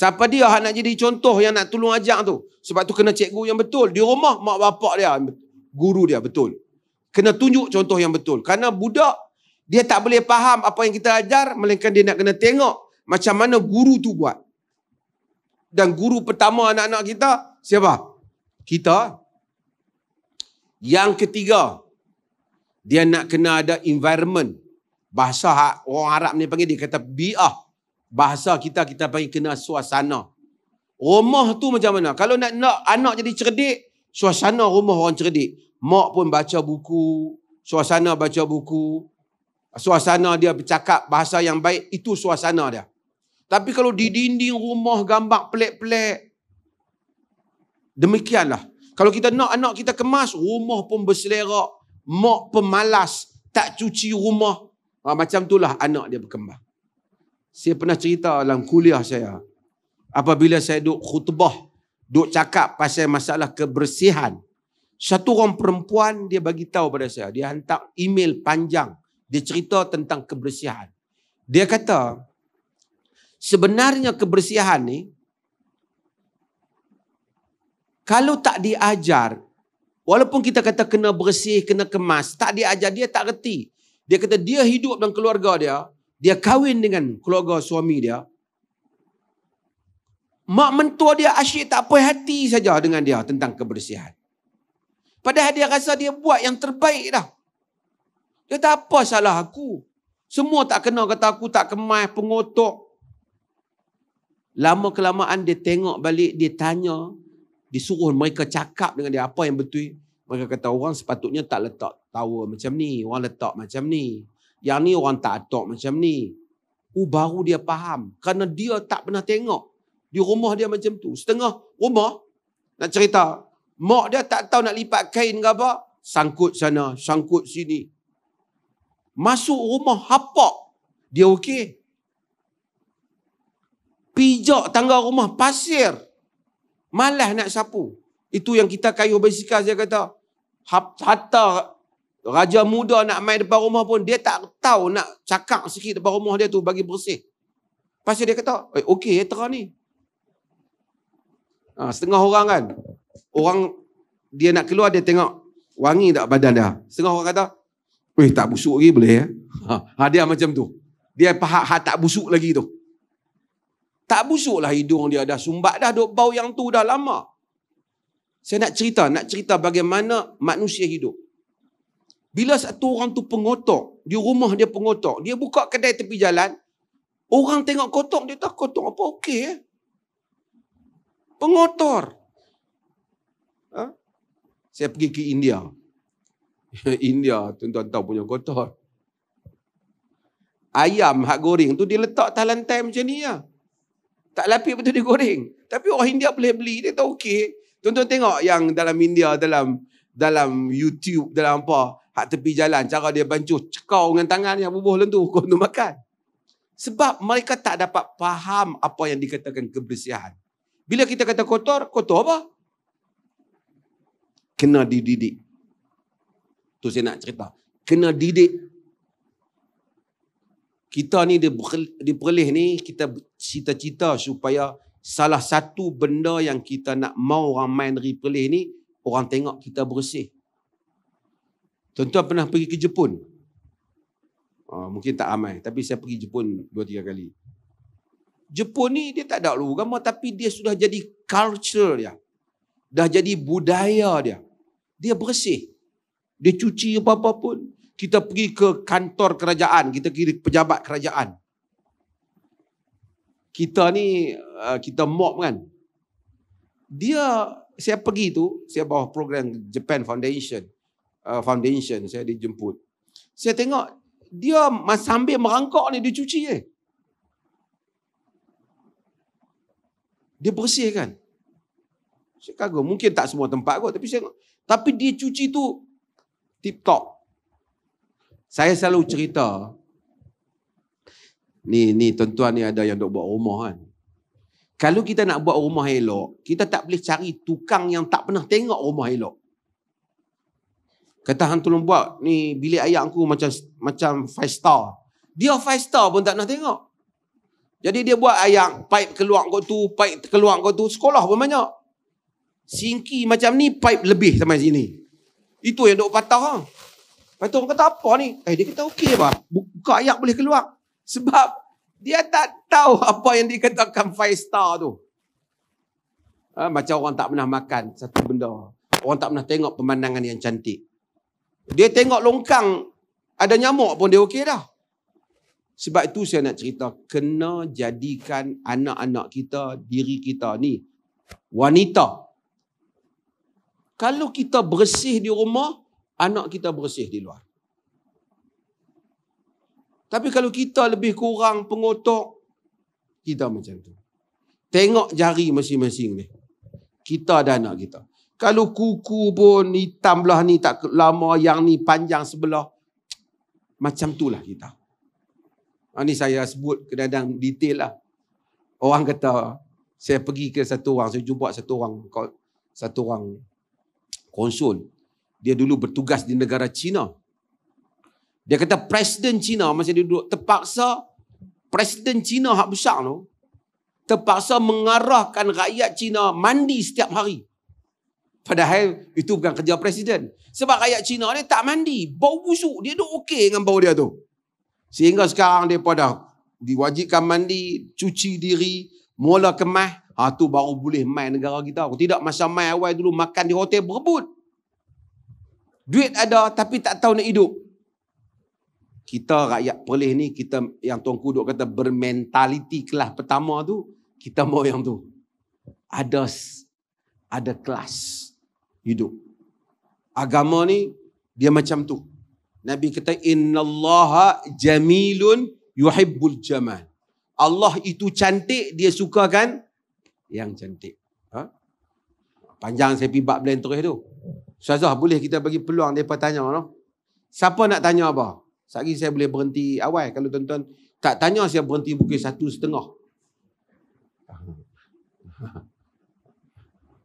Siapa dia hak nak jadi contoh yang nak tolong ajak tu? Sebab tu kena cikgu yang betul. Di rumah mak bapak dia, guru dia betul. Kena tunjuk contoh yang betul. Karena budak dia tak boleh faham apa yang kita ajar melainkan dia nak kena tengok macam mana guru tu buat. Dan guru pertama anak-anak kita siapa? Kita. Yang ketiga, dia nak kena ada environment bahasa ha-, orang Arab ni panggil dia kata bi'ah bahasa kita kita panggil kena suasana rumah tu macam mana kalau nak nak anak jadi cerdik suasana rumah orang cerdik mak pun baca buku suasana baca buku suasana dia bercakap bahasa yang baik itu suasana dia tapi kalau di dinding rumah gambar pelik-pelik demikianlah kalau kita nak anak kita kemas rumah pun berselerak Mok pemalas, tak cuci rumah. Ha, macam itulah anak dia berkembang. Saya pernah cerita dalam kuliah saya. Apabila saya duduk khutbah, duduk cakap pasal masalah kebersihan. Satu orang perempuan dia bagi tahu pada saya, dia hantar email panjang, dia cerita tentang kebersihan. Dia kata, sebenarnya kebersihan ni kalau tak diajar, Walaupun kita kata kena bersih, kena kemas, tak dia ajar, dia tak reti. Dia kata dia hidup dengan keluarga dia, dia kahwin dengan keluarga suami dia. Mak mentua dia asyik tak puas hati saja dengan dia tentang kebersihan. Padahal dia rasa dia buat yang terbaik dah. Dia kata apa salah aku? Semua tak kena kata aku tak kemas, pengotok. Lama kelamaan dia tengok balik, dia tanya disuruh mereka cakap dengan dia apa yang betul. Mereka kata orang sepatutnya tak letak tawa macam ni. Orang letak macam ni. Yang ni orang tak atok macam ni. Oh, baru dia faham. Kerana dia tak pernah tengok. Di rumah dia macam tu. Setengah rumah. Nak cerita. Mak dia tak tahu nak lipat kain ke apa. Sangkut sana. Sangkut sini. Masuk rumah. Hapak. Dia okey. Pijak tangga rumah. Pasir. Malas nak sapu. Itu yang kita kayuh basikal saya kata. Hatta raja muda nak main depan rumah pun dia tak tahu nak cakap sikit depan rumah dia tu bagi bersih. Pasti dia kata, eh, okey ya ni. Ha, setengah orang kan. Orang dia nak keluar dia tengok wangi tak badan dia. Setengah orang kata, weh tak busuk lagi boleh ya. Ha, dia macam tu. Dia pahak ha, tak busuk lagi tu. Tak busuk busuklah hidung dia dah sumbat dah duk bau yang tu dah lama. Saya nak cerita, nak cerita bagaimana manusia hidup. Bila satu orang tu pengotok, di rumah dia pengotok, dia buka kedai tepi jalan, orang tengok kotok, dia tak kotok apa, okey. Eh? Pengotor. Ha? Saya pergi ke India. India, tuan-tuan tahu punya kotor. Ayam hak goreng tu, dia letak talan time macam ni Ya? Tak lapik betul dia goreng. Tapi orang India boleh beli. Dia tahu okey. Tonton tengok yang dalam India, dalam dalam YouTube, dalam apa. Hak tepi jalan. Cara dia bancuh. Cekau dengan tangan yang bubuh lentu. Kau tu makan. Sebab mereka tak dapat faham apa yang dikatakan kebersihan. Bila kita kata kotor, kotor apa? Kena dididik. Tu saya nak cerita. Kena didik kita ni di Perlis ni kita cita-cita supaya salah satu benda yang kita nak mau orang main di Perlis ni orang tengok kita bersih. Tuan-tuan pernah pergi ke Jepun? Uh, mungkin tak ramai tapi saya pergi Jepun 2 3 kali. Jepun ni dia tak ada lu tapi dia sudah jadi culture dia. Dah jadi budaya dia. Dia bersih. Dia cuci apa-apa pun kita pergi ke kantor kerajaan, kita pergi ke pejabat kerajaan. Kita ni, uh, kita mop kan. Dia, saya pergi tu, saya bawa program Japan Foundation. Uh, foundation, saya dijemput. Saya tengok, dia masih sambil merangkak ni, dia cuci je. Dia bersih kan. Saya kagum, mungkin tak semua tempat kot. Tapi saya tapi dia cuci tu, tip top. Saya selalu cerita. Ni ni tuan-tuan ni ada yang duk buat rumah kan. Kalau kita nak buat rumah elok, kita tak boleh cari tukang yang tak pernah tengok rumah elok. Kata hang tolong buat ni bilik ayah aku macam macam five star. Dia five star pun tak nak tengok. Jadi dia buat ayam pipe keluar kau tu, pipe keluar kau tu, sekolah pun banyak. Singki macam ni, pipe lebih sampai sini. Itu yang duk patah. Ha? Lepas tu orang kata apa ni? Eh dia kata okey apa? Buka ayat boleh keluar. Sebab dia tak tahu apa yang dikatakan five star tu. Ha, macam orang tak pernah makan satu benda. Orang tak pernah tengok pemandangan yang cantik. Dia tengok longkang ada nyamuk pun dia okey dah. Sebab itu saya nak cerita kena jadikan anak-anak kita, diri kita ni wanita. Kalau kita bersih di rumah, anak kita bersih di luar. Tapi kalau kita lebih kurang pengotok, kita macam tu. Tengok jari masing-masing ni. Kita ada anak kita. Kalau kuku pun hitam belah ni tak lama, yang ni panjang sebelah. Macam tu lah kita. Ha, ni saya sebut kadang-kadang detail lah. Orang kata, saya pergi ke satu orang, saya jumpa satu orang, satu orang konsul dia dulu bertugas di negara China. Dia kata presiden China masa dia duduk terpaksa presiden China hak besar tu terpaksa mengarahkan rakyat China mandi setiap hari. Padahal itu bukan kerja presiden. Sebab rakyat China ni tak mandi. Bau busuk. Dia duduk okey dengan bau dia tu. Sehingga sekarang dia pada diwajibkan mandi, cuci diri, mula kemah. Ha, tu baru boleh main negara kita. Aku tidak masa main awal dulu makan di hotel berebut. Duit ada tapi tak tahu nak hidup. Kita rakyat Perlis ni kita yang tongku duk kata bermentaliti kelas pertama tu kita mau yang tu. Ada ada kelas hidup. Agama ni dia macam tu. Nabi kata Inna Allah jamilun yuhibbul jamal. Allah itu cantik dia sukakan yang cantik. Ha? Panjang saya pergi bab belain terus tu. Ustazah boleh kita bagi peluang mereka tanya no? Siapa nak tanya apa? Sehari saya boleh berhenti awal Kalau tuan-tuan tak tanya saya berhenti Bukit satu setengah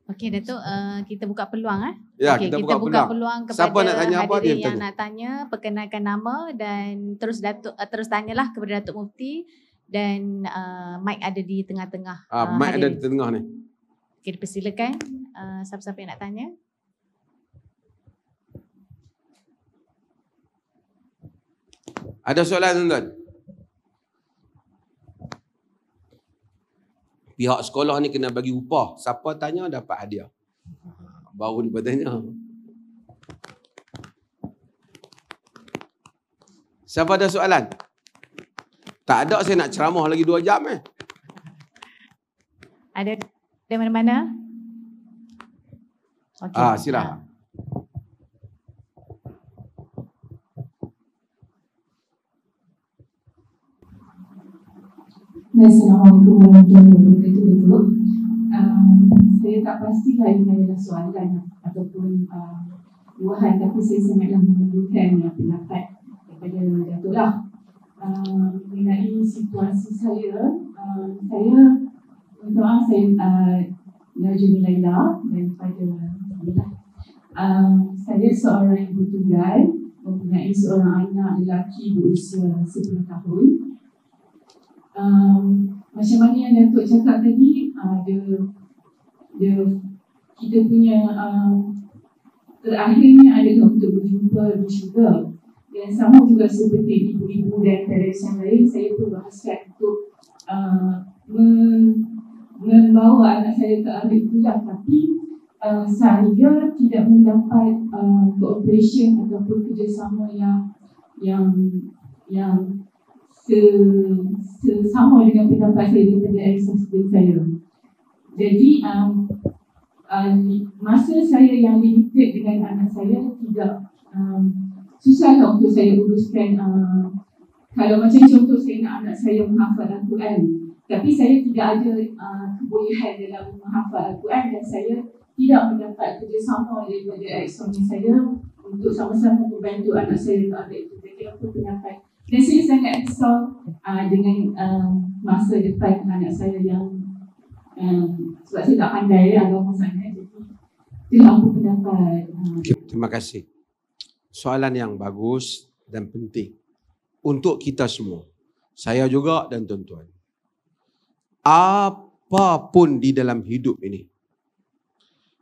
Okey Datuk uh, kita buka peluang eh. Ya, okay, kita, kita buka, buka peluang. peluang kepada Siapa nak tanya apa dia yang tanya. nak tanya, perkenalkan nama dan terus Datuk uh, terus tanyalah kepada Datuk Mufti dan uh, mic ada di tengah-tengah. Ah, uh, mic ada di tengah ni. Okey, persilakan uh, siapa-siapa yang nak tanya. Ada soalan tuan-tuan? Pihak sekolah ni kena bagi upah. Siapa tanya dapat hadiah. Baru dia bertanya. Siapa ada soalan? Tak ada saya nak ceramah lagi dua jam eh. Ada dari mana-mana? Okay. Ah, silakan. Ah. Assalamualaikum warahmatullahi wabarakatuh um, Saya tak pasti lah ini adalah soalan Ataupun uh, Wahan tapi saya sangatlah memerlukan uh, pendapat Daripada Datuk lah uh, Mengenai situasi saya uh, Saya untuk maaf saya uh, Naja Milayla Daripada Alhamdulillah um, Saya seorang ibu tunggal Mempunyai seorang anak lelaki berusia 10 tahun um, macam mana yang Datuk cakap tadi uh, dia, dia kita punya um, terakhirnya adalah untuk berjumpa di bersyuka dan sama juga seperti ibu-ibu dan parents yang lain saya pun berhasrat untuk uh, membawa anak saya ke ahli pula tapi uh, saya tidak mendapat uh, cooperation ataupun kerjasama yang yang yang se, sama dengan pendapat saya daripada ex-husband saya. Jadi um, um, masa saya yang limited dengan anak saya tidak um, susahlah untuk saya uruskan uh, kalau macam contoh saya nak anak saya menghafal Al-Quran tapi saya tidak ada uh, kebolehan dalam menghafal Al-Quran dan saya tidak mendapat kerjasama daripada ex-husband saya untuk sama-sama membantu anak saya untuk ada itu. Jadi apa pendapat dan saya sangat risau uh, dengan uh, masa depan anak saya yang uh, sebab saya tak pandai ya, agama sangat. Jadi, itu apa Terima kasih. Soalan yang bagus dan penting untuk kita semua. Saya juga dan tuan-tuan. Apapun di dalam hidup ini,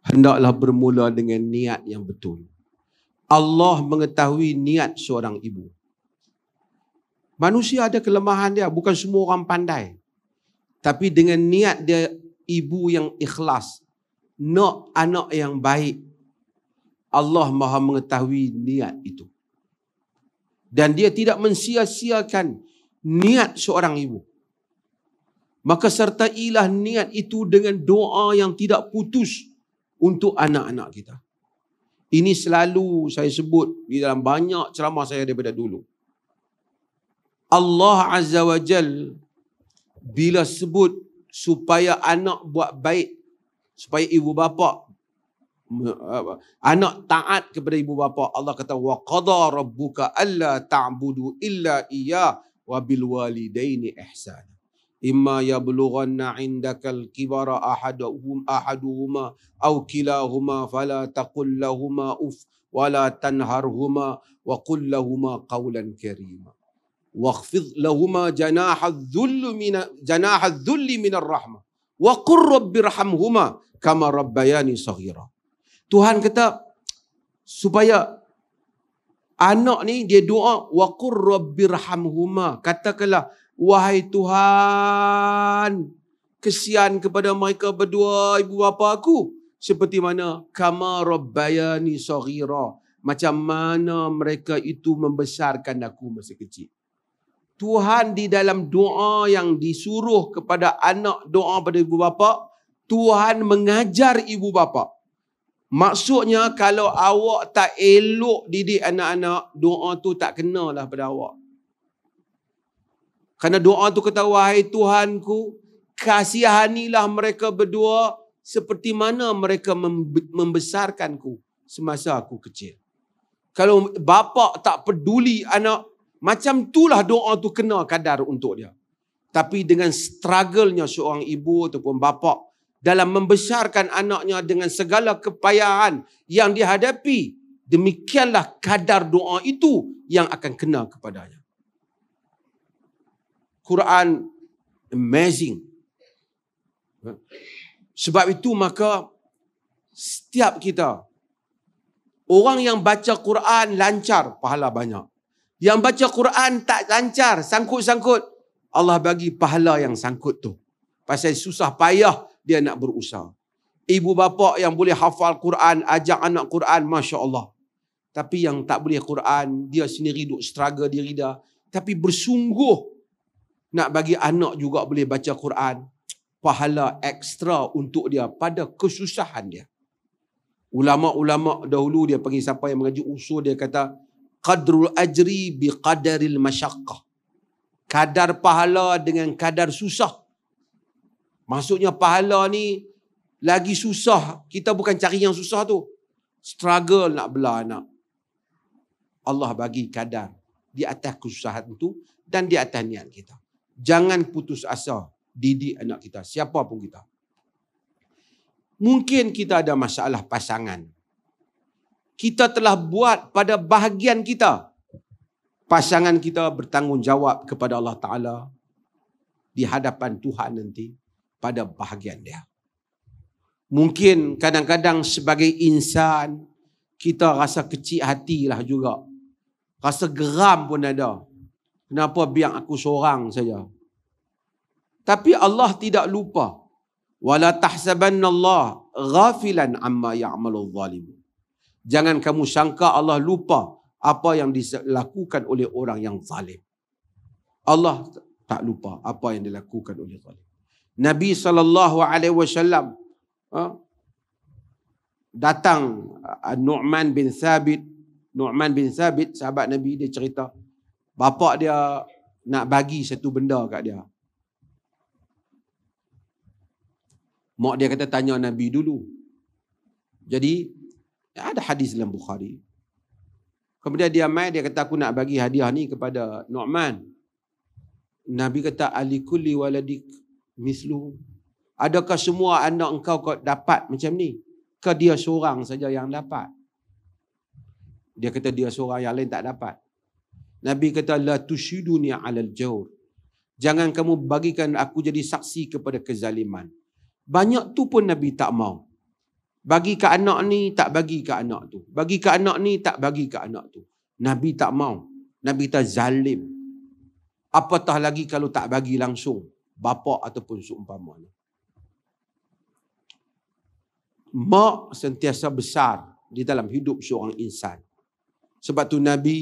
hendaklah bermula dengan niat yang betul. Allah mengetahui niat seorang ibu. Manusia ada kelemahan dia, bukan semua orang pandai. Tapi dengan niat dia ibu yang ikhlas, nak anak yang baik, Allah Maha mengetahui niat itu. Dan dia tidak mensia-siakan niat seorang ibu. Maka sertailah niat itu dengan doa yang tidak putus untuk anak-anak kita. Ini selalu saya sebut di dalam banyak ceramah saya daripada dulu. Allah Azza wa Jal bila sebut supaya anak buat baik supaya ibu bapa anak taat kepada ibu bapa Allah kata wa qada rabbuka alla ta'budu illa iya wa bil walidaini ihsan imma yablughanna indakal kibara ahaduhum ahaduhuma aw kilahuma fala taqul lahumu uff wala tanharhuma wa qul lahumu qawlan karima واخفض لهما جناح الذل من جناح الذل من الرحمة وقل رب ارحمهما كما ربياني صغيرا Tuhan kata supaya anak ni dia doa wa qur rabbirhamhuma katakanlah wahai Tuhan kesian kepada mereka berdua ibu bapa aku seperti mana kama rabbayani saghira macam mana mereka itu membesarkan aku masa kecil Tuhan di dalam doa yang disuruh kepada anak doa pada ibu bapa, Tuhan mengajar ibu bapa. Maksudnya kalau awak tak elok didik anak-anak, doa tu tak lah pada awak. Kerana doa tu kata, wahai Tuhanku, kasihanilah mereka berdua seperti mana mereka membesarkanku semasa aku kecil. Kalau bapa tak peduli anak, macam itulah doa tu kena kadar untuk dia. Tapi dengan struggle-nya seorang ibu ataupun bapa dalam membesarkan anaknya dengan segala kepayahan yang dihadapi, demikianlah kadar doa itu yang akan kena kepadanya. Quran amazing. Sebab itu maka setiap kita orang yang baca Quran lancar pahala banyak yang baca Quran tak lancar, sangkut-sangkut. Allah bagi pahala yang sangkut tu. Pasal susah payah dia nak berusaha. Ibu bapa yang boleh hafal Quran, ajak anak Quran, Masya Allah. Tapi yang tak boleh Quran, dia sendiri duduk struggle diri dia. Tapi bersungguh nak bagi anak juga boleh baca Quran. Pahala ekstra untuk dia pada kesusahan dia. Ulama-ulama dahulu dia panggil siapa yang mengaji usul dia kata, qadrul ajri bi qadaril masyaqqah. Kadar pahala dengan kadar susah. Maksudnya pahala ni lagi susah. Kita bukan cari yang susah tu. Struggle nak bela anak. Allah bagi kadar di atas kesusahan tu dan di atas niat kita. Jangan putus asa didik anak kita. Siapa pun kita. Mungkin kita ada masalah pasangan kita telah buat pada bahagian kita. Pasangan kita bertanggungjawab kepada Allah Ta'ala di hadapan Tuhan nanti pada bahagian dia. Mungkin kadang-kadang sebagai insan kita rasa kecil hati lah juga. Rasa geram pun ada. Kenapa biar aku seorang saja? Tapi Allah tidak lupa. Wala tahsabannallah ghafilan amma ya'maluz zalimun. Jangan kamu sangka Allah lupa apa yang dilakukan oleh orang yang zalim. Allah tak lupa apa yang dilakukan oleh zalim. Nabi saw alaihi ha, datang uh, Nu'man bin Thabit, Nu'man bin Thabit sahabat Nabi dia cerita bapa dia nak bagi satu benda kat dia. Mak dia kata tanya Nabi dulu. Jadi ada hadis dalam Bukhari. Kemudian dia mai dia kata aku nak bagi hadiah ni kepada Nu'man. Nabi kata ali kulli waladik mislu. Adakah semua anak engkau kau dapat macam ni? Ke dia seorang saja yang dapat? Dia kata dia seorang yang lain tak dapat. Nabi kata la tusyiduni al jawr. Jangan kamu bagikan aku jadi saksi kepada kezaliman. Banyak tu pun Nabi tak mau. Bagi ke anak ni, tak bagi ke anak tu. Bagi ke anak ni, tak bagi ke anak tu. Nabi tak mau. Nabi tak zalim. Apatah lagi kalau tak bagi langsung. bapa ataupun seumpama. Mak sentiasa besar di dalam hidup seorang insan. Sebab tu Nabi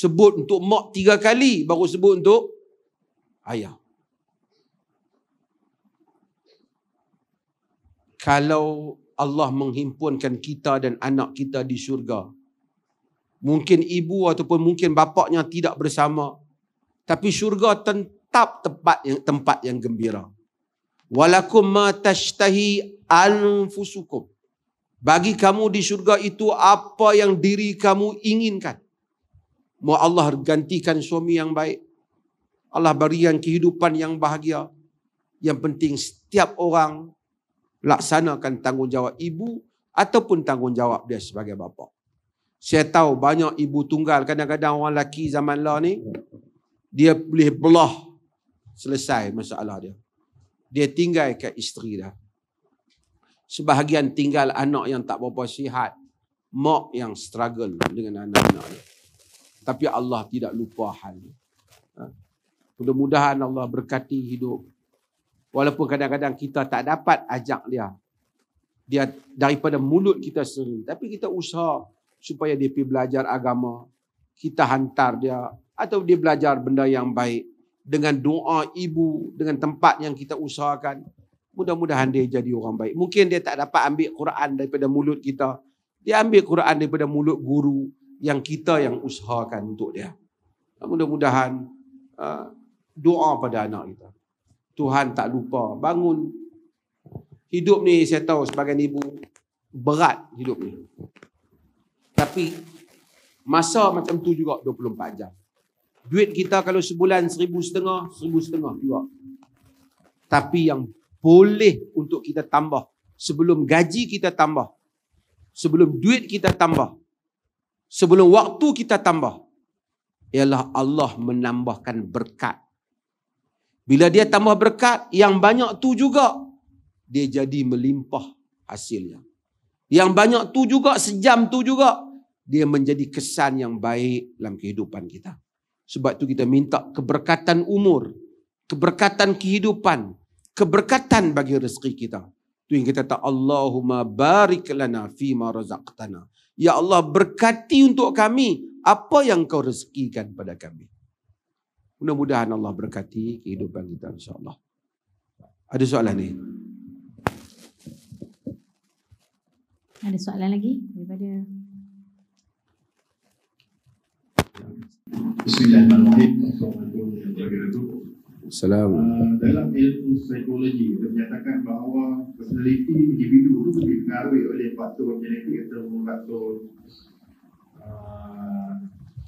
sebut untuk mak tiga kali baru sebut untuk ayah. Kalau Allah menghimpunkan kita dan anak kita di syurga. Mungkin ibu ataupun mungkin bapaknya tidak bersama. Tapi syurga tetap tempat yang tempat yang gembira. Walakum ma tashtahi anfusukum. Bagi kamu di syurga itu apa yang diri kamu inginkan. Mau Allah gantikan suami yang baik. Allah berikan kehidupan yang bahagia. Yang penting setiap orang laksanakan tanggungjawab ibu ataupun tanggungjawab dia sebagai bapa. Saya tahu banyak ibu tunggal kadang-kadang orang lelaki zaman lah ni dia boleh belah selesai masalah dia. Dia tinggal ke isteri dia. Sebahagian tinggal anak yang tak berapa sihat. Mak yang struggle dengan anak-anak dia. Tapi Allah tidak lupa hal ini. Ha. Mudah-mudahan Allah berkati hidup Walaupun kadang-kadang kita tak dapat ajak dia. Dia daripada mulut kita sendiri. Tapi kita usaha supaya dia pergi belajar agama. Kita hantar dia. Atau dia belajar benda yang baik. Dengan doa ibu. Dengan tempat yang kita usahakan. Mudah-mudahan dia jadi orang baik. Mungkin dia tak dapat ambil Quran daripada mulut kita. Dia ambil Quran daripada mulut guru yang kita yang usahakan untuk dia. Mudah-mudahan uh, doa pada anak kita. Tuhan tak lupa. Bangun. Hidup ni saya tahu sebagai ibu berat hidup ni. Tapi masa macam tu juga 24 jam. Duit kita kalau sebulan seribu setengah, seribu setengah juga. Tapi yang boleh untuk kita tambah sebelum gaji kita tambah, sebelum duit kita tambah, sebelum waktu kita tambah, ialah Allah menambahkan berkat bila dia tambah berkat yang banyak tu juga dia jadi melimpah hasilnya. Yang banyak tu juga sejam tu juga dia menjadi kesan yang baik dalam kehidupan kita. Sebab tu kita minta keberkatan umur, keberkatan kehidupan, keberkatan bagi rezeki kita. Tu yang kita tak Allahumma barik lana fi ma razaqtana. Ya Allah berkati untuk kami apa yang kau rezekikan pada kami. Mudah-mudahan Allah berkati kehidupan kita insyaAllah. Ada soalan ni? Ada soalan lagi daripada Bismillahirrahmanirrahim. Assalamualaikum Salam. Eh, dalam ilmu psikologi menyatakan bahawa personality individu itu dipengaruhi oleh faktor genetik atau faktor uh, ah,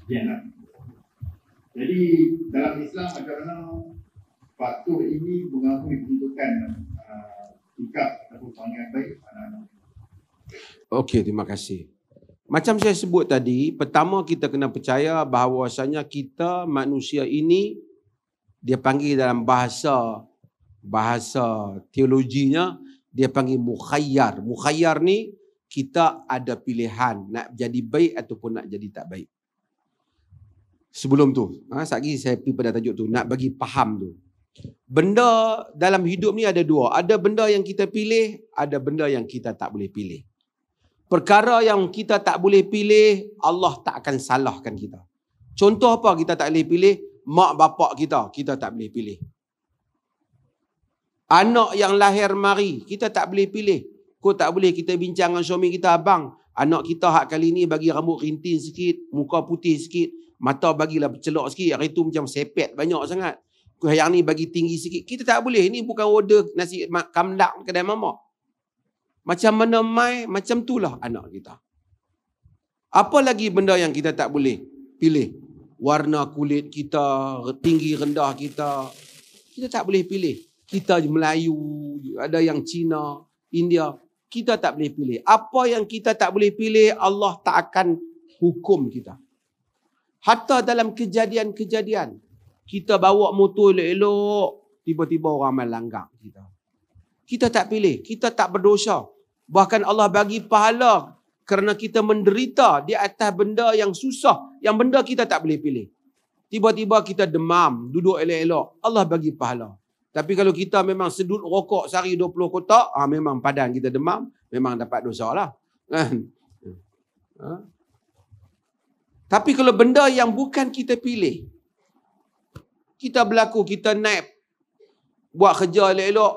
genetik. Jadi dalam Islam macam mana faktor ini mengaku ditentukan ah, sikap uh, atau panggilan baik anak-anak. Okey, terima kasih. Macam saya sebut tadi, pertama kita kena percaya bahawasanya kita manusia ini dia panggil dalam bahasa bahasa teologinya dia panggil mukhayyar. Mukhayyar ni kita ada pilihan nak jadi baik ataupun nak jadi tak baik sebelum tu. Ha, saat lagi saya pergi pada tajuk tu. Nak bagi faham tu. Benda dalam hidup ni ada dua. Ada benda yang kita pilih, ada benda yang kita tak boleh pilih. Perkara yang kita tak boleh pilih, Allah tak akan salahkan kita. Contoh apa kita tak boleh pilih? Mak bapak kita, kita tak boleh pilih. Anak yang lahir mari, kita tak boleh pilih. Kau tak boleh kita bincang dengan suami kita, abang. Anak kita hak kali ni bagi rambut rintin sikit, muka putih sikit mata bagilah celok sikit hari tu macam sepet banyak sangat yang ni bagi tinggi sikit kita tak boleh ini bukan order nasi kamdak kedai mama macam mana mai macam lah anak kita apa lagi benda yang kita tak boleh pilih warna kulit kita tinggi rendah kita kita tak boleh pilih kita Melayu ada yang Cina India kita tak boleh pilih apa yang kita tak boleh pilih Allah tak akan hukum kita Hatta dalam kejadian-kejadian. Kita bawa motor elok-elok. Tiba-tiba orang main langgar kita. Kita tak pilih. Kita tak berdosa. Bahkan Allah bagi pahala. Kerana kita menderita di atas benda yang susah. Yang benda kita tak boleh pilih. Tiba-tiba kita demam. Duduk elok-elok. Allah bagi pahala. Tapi kalau kita memang sedut rokok sehari 20 kotak. Ha, memang padan kita demam. Memang dapat dosa lah. Kan? Ha? Tapi kalau benda yang bukan kita pilih, kita berlaku, kita naik, buat kerja elok-elok,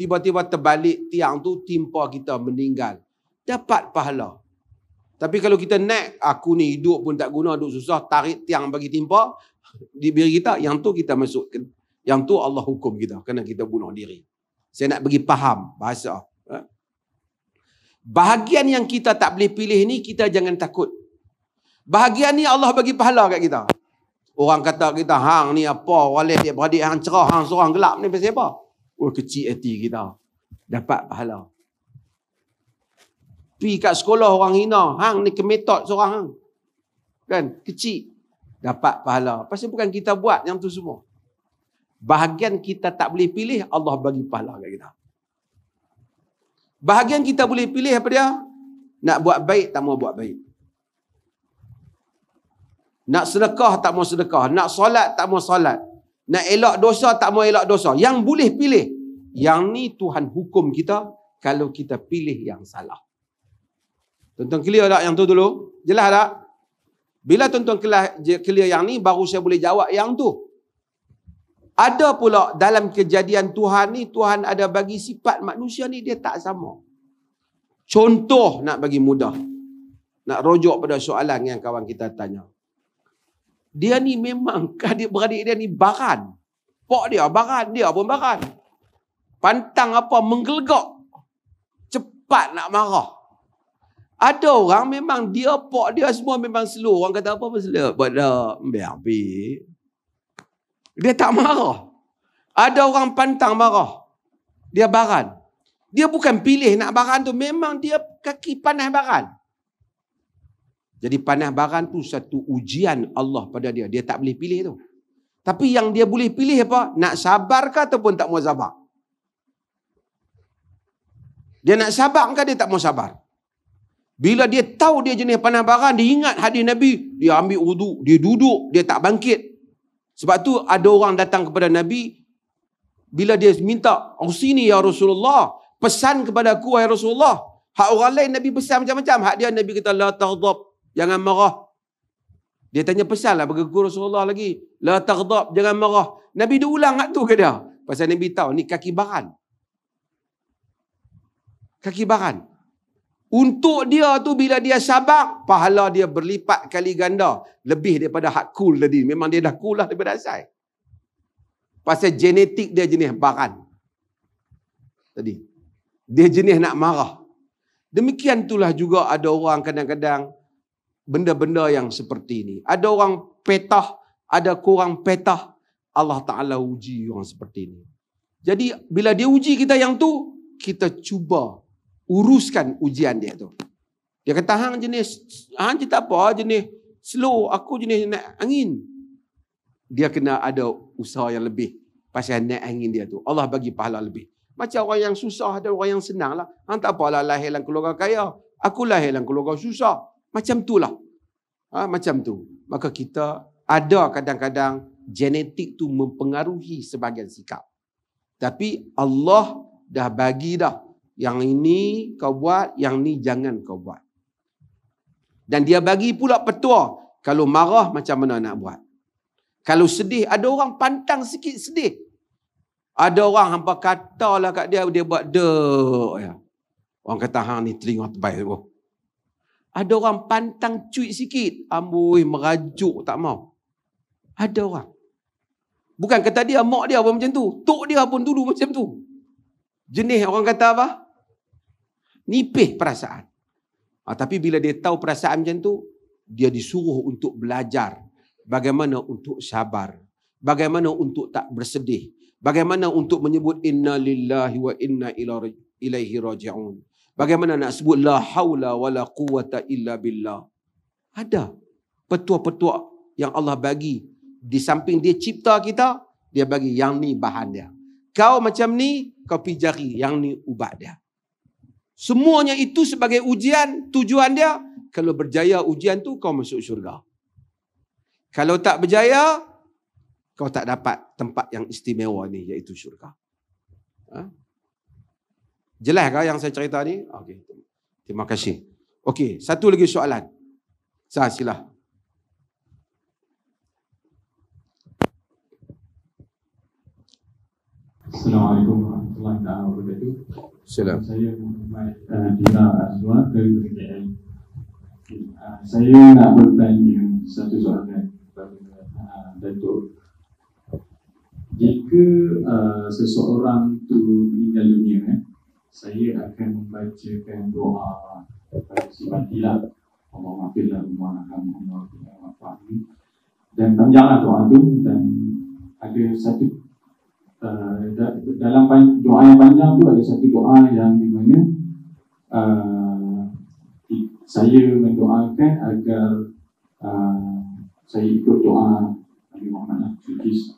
tiba-tiba terbalik tiang tu, timpa kita meninggal. Dapat pahala. Tapi kalau kita naik, aku ni hidup pun tak guna, hidup susah, tarik tiang bagi timpa, diberi kita, yang tu kita masuk. Yang tu Allah hukum kita, kerana kita bunuh diri. Saya nak bagi faham bahasa. Ha? Bahagian yang kita tak boleh pilih ni, kita jangan takut. Bahagian ni Allah bagi pahala kat kita. Orang kata kita hang ni apa, walih dia beradik hang cerah, hang sorang gelap ni pasal apa? Oh kecil hati kita. Dapat pahala. Pi kat sekolah orang hina, hang ni kemetot sorang hang. Kan? Kecil. Dapat pahala. Pasal bukan kita buat yang tu semua. Bahagian kita tak boleh pilih, Allah bagi pahala kat kita. Bahagian kita boleh pilih apa dia? Nak buat baik tak mau buat baik. Nak sedekah tak mau sedekah. Nak solat tak mau solat. Nak elak dosa tak mau elak dosa. Yang boleh pilih. Yang ni Tuhan hukum kita kalau kita pilih yang salah. Tonton tuan clear tak yang tu dulu? Jelas tak? Bila tonton tuan clear yang ni baru saya boleh jawab yang tu. Ada pula dalam kejadian Tuhan ni Tuhan ada bagi sifat manusia ni dia tak sama. Contoh nak bagi mudah. Nak rojok pada soalan yang kawan kita tanya dia ni memang adik beradik dia ni baran. Pak dia baran, dia pun baran. Pantang apa menggelegak. Cepat nak marah. Ada orang memang dia pak dia semua memang slow. Orang kata apa pasal buat dah biar bi. Dia tak marah. Ada orang pantang marah. Dia baran. Dia bukan pilih nak baran tu. Memang dia kaki panas baran. Jadi panas baran tu satu ujian Allah pada dia. Dia tak boleh pilih tu. Tapi yang dia boleh pilih apa? Nak sabar ke ataupun tak mau sabar? Dia nak sabar ke dia tak mau sabar? Bila dia tahu dia jenis panah baran, dia ingat hadis Nabi, dia ambil wudu, dia duduk, dia tak bangkit. Sebab tu ada orang datang kepada Nabi, bila dia minta, sini ya Rasulullah, pesan kepada aku ya Rasulullah. Hak orang lain Nabi pesan macam-macam. Hak dia Nabi kata, La taghdab, jangan marah. Dia tanya pesan lah bagi guru Rasulullah lagi. La taghdab, jangan marah. Nabi dia ulang kat tu ke dia? Pasal Nabi tahu ni kaki baran. Kaki baran. Untuk dia tu bila dia sabar, pahala dia berlipat kali ganda. Lebih daripada hak cool tadi. Memang dia dah cool lah daripada asal. Pasal genetik dia jenis baran. Tadi. Dia jenis nak marah. Demikian itulah juga ada orang kadang-kadang benda-benda yang seperti ini. Ada orang petah, ada kurang petah. Allah Ta'ala uji orang seperti ini. Jadi bila dia uji kita yang tu, kita cuba uruskan ujian dia tu. Dia kata, hang jenis, hang cerita apa jenis slow, aku jenis nak angin. Dia kena ada usaha yang lebih pasal nak angin dia tu. Allah bagi pahala lebih. Macam orang yang susah ada orang yang senang lah. Hang tak apalah lahir dalam keluarga kaya. Aku lahir dalam keluarga susah. Macam itulah. Ha, macam tu. Maka kita ada kadang-kadang genetik tu mempengaruhi sebahagian sikap. Tapi Allah dah bagi dah. Yang ini kau buat, yang ni jangan kau buat. Dan dia bagi pula petua. Kalau marah macam mana nak buat. Kalau sedih, ada orang pantang sikit sedih. Ada orang hampa lah kat dia, dia buat dek. Ya. Orang kata, hang ni teringat baik. Oh. Ada orang pantang cuit sikit. Amboi, merajuk tak mau. Ada orang. Bukan kata dia, mak dia pun macam tu. Tok dia pun dulu macam tu. Jenis orang kata apa? Nipih perasaan. Ha, tapi bila dia tahu perasaan macam tu, dia disuruh untuk belajar bagaimana untuk sabar. Bagaimana untuk tak bersedih. Bagaimana untuk menyebut inna lillahi wa inna ilaihi raji'un. Bagaimana nak sebut la haula wala quwata illa billah? Ada petua-petua yang Allah bagi di samping dia cipta kita, dia bagi yang ni bahan dia. Kau macam ni, kau pi jari yang ni ubat dia. Semuanya itu sebagai ujian tujuan dia. Kalau berjaya ujian tu kau masuk syurga. Kalau tak berjaya, kau tak dapat tempat yang istimewa ni iaitu syurga. Ha? Jelas kah yang saya cerita ni? Okey. Terima kasih. Okey, satu lagi soalan. Sah, sila. Assalamualaikum warahmatullahi wabarakatuh. Saya Muhammad uh, Dina dari PKM. Eh, saya nak bertanya satu soalan kepada uh, Datuk. Jika uh, seseorang tu meninggal dunia, eh, saya akan membacakan doa kepada si Matilah Allah maafilah rumah kamu Allah tidak apa ini dan panjanglah doa itu dan ada satu uh, dalam doa yang panjang tu ada satu doa yang dimana uh, eh, saya mendoakan agar uh, saya ikut doa Nabi Muhammad Sufis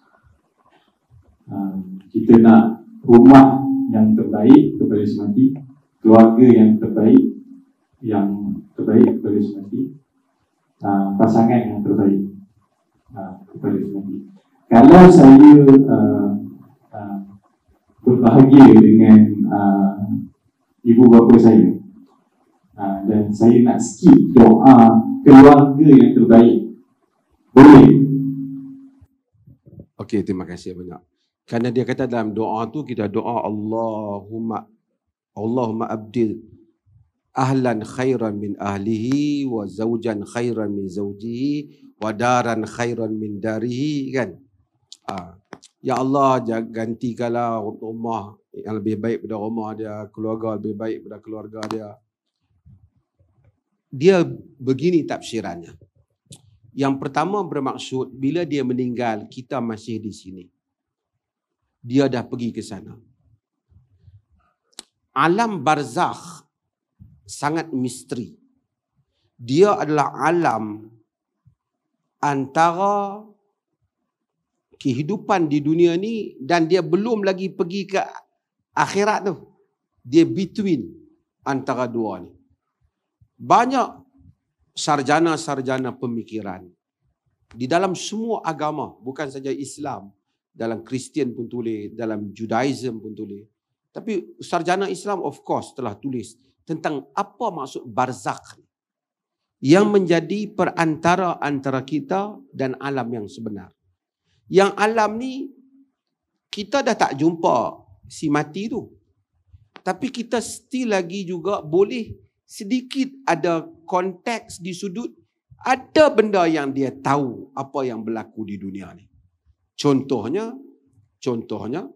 lah, uh, kita nak rumah yang terbaik kepada semati keluarga yang terbaik yang terbaik kepada semati ah, pasangan yang terbaik ah, kepada semati kalau saya ah, berbahagia dengan ibu bapa saya dan saya nak skip doa keluarga yang terbaik boleh Okey, terima kasih banyak. Karena dia kata dalam doa tu kita doa Allahumma Allahumma abdil ahlan khairan min ahlihi wa zaujan khairan min zaujihi wa daran khairan min darihi kan. Ha. Ya Allah gantikanlah rumah yang lebih baik pada rumah dia, keluarga lebih baik pada keluarga dia. Dia begini tafsirannya. Yang pertama bermaksud bila dia meninggal kita masih di sini dia dah pergi ke sana. Alam barzakh sangat misteri. Dia adalah alam antara kehidupan di dunia ni dan dia belum lagi pergi ke akhirat tu. Dia between antara dua ni. Banyak sarjana-sarjana pemikiran di dalam semua agama, bukan saja Islam, dalam Kristian pun tulis, dalam Judaism pun tulis. Tapi sarjana Islam of course telah tulis tentang apa maksud barzak yang menjadi perantara antara kita dan alam yang sebenar. Yang alam ni kita dah tak jumpa si mati tu. Tapi kita still lagi juga boleh sedikit ada konteks di sudut ada benda yang dia tahu apa yang berlaku di dunia ni. Contohnya, contohnya,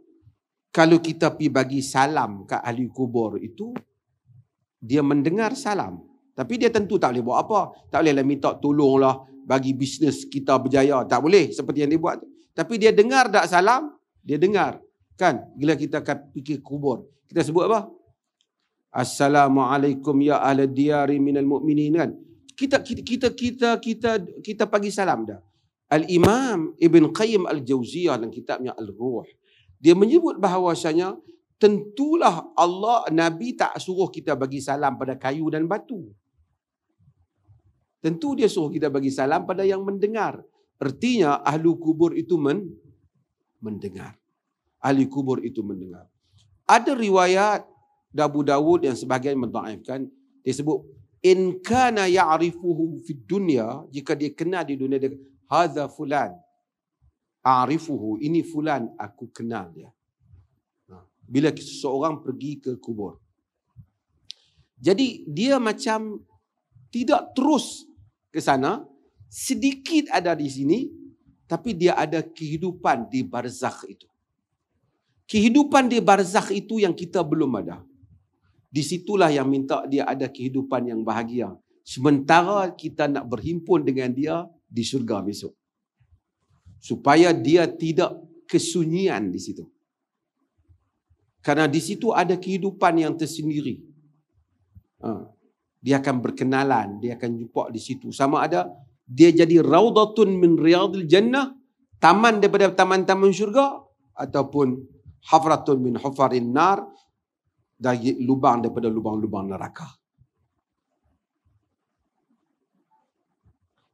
kalau kita pi bagi salam ke ahli kubur itu, dia mendengar salam. Tapi dia tentu tak boleh buat apa. Tak boleh lah minta tolonglah bagi bisnes kita berjaya. Tak boleh seperti yang dia buat. Tapi dia dengar tak salam, dia dengar. Kan? Bila kita akan fikir kubur. Kita sebut apa? Assalamualaikum ya ala diari minal mu'minin kan? Kita, kita, kita, kita, kita, kita pagi salam dah. Al-Imam Ibn Qayyim Al-Jawziyah dalam kitabnya Al-Ruh. Dia menyebut bahawasanya tentulah Allah Nabi tak suruh kita bagi salam pada kayu dan batu. Tentu dia suruh kita bagi salam pada yang mendengar. Artinya ahli kubur itu men mendengar. Ahli kubur itu mendengar. Ada riwayat Abu Dawud yang sebahagian mendaifkan disebut in kana ya'rifuhu fid dunya jika dia kenal di dunia dia Hadha fulan. A'rifuhu. Ini fulan. Aku kenal dia. Ha, bila seseorang pergi ke kubur. Jadi dia macam tidak terus ke sana. Sedikit ada di sini. Tapi dia ada kehidupan di barzakh itu. Kehidupan di barzakh itu yang kita belum ada. Di situlah yang minta dia ada kehidupan yang bahagia. Sementara kita nak berhimpun dengan dia, di syurga besok. Supaya dia tidak kesunyian di situ. Karena di situ ada kehidupan yang tersendiri. Ha. Dia akan berkenalan, dia akan jumpa di situ. Sama ada dia jadi raudatun min riyadil jannah, taman daripada taman-taman syurga, ataupun hafratun min Hafarin nar, dari lubang daripada lubang-lubang neraka.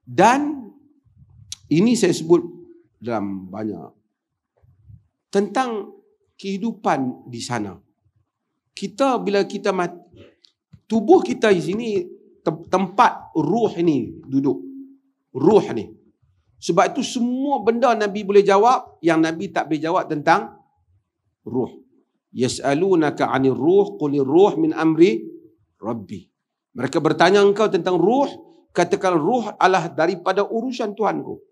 Dan ini saya sebut dalam banyak tentang kehidupan di sana. Kita bila kita mati, tubuh kita di sini tempat ruh ini duduk. Ruh ni. Sebab itu semua benda Nabi boleh jawab yang Nabi tak boleh jawab tentang ruh. Yas'alunaka 'anil ruh qulir ruh min amri rabbi. Mereka bertanya engkau tentang ruh, katakan ruh adalah daripada urusan Tuhanku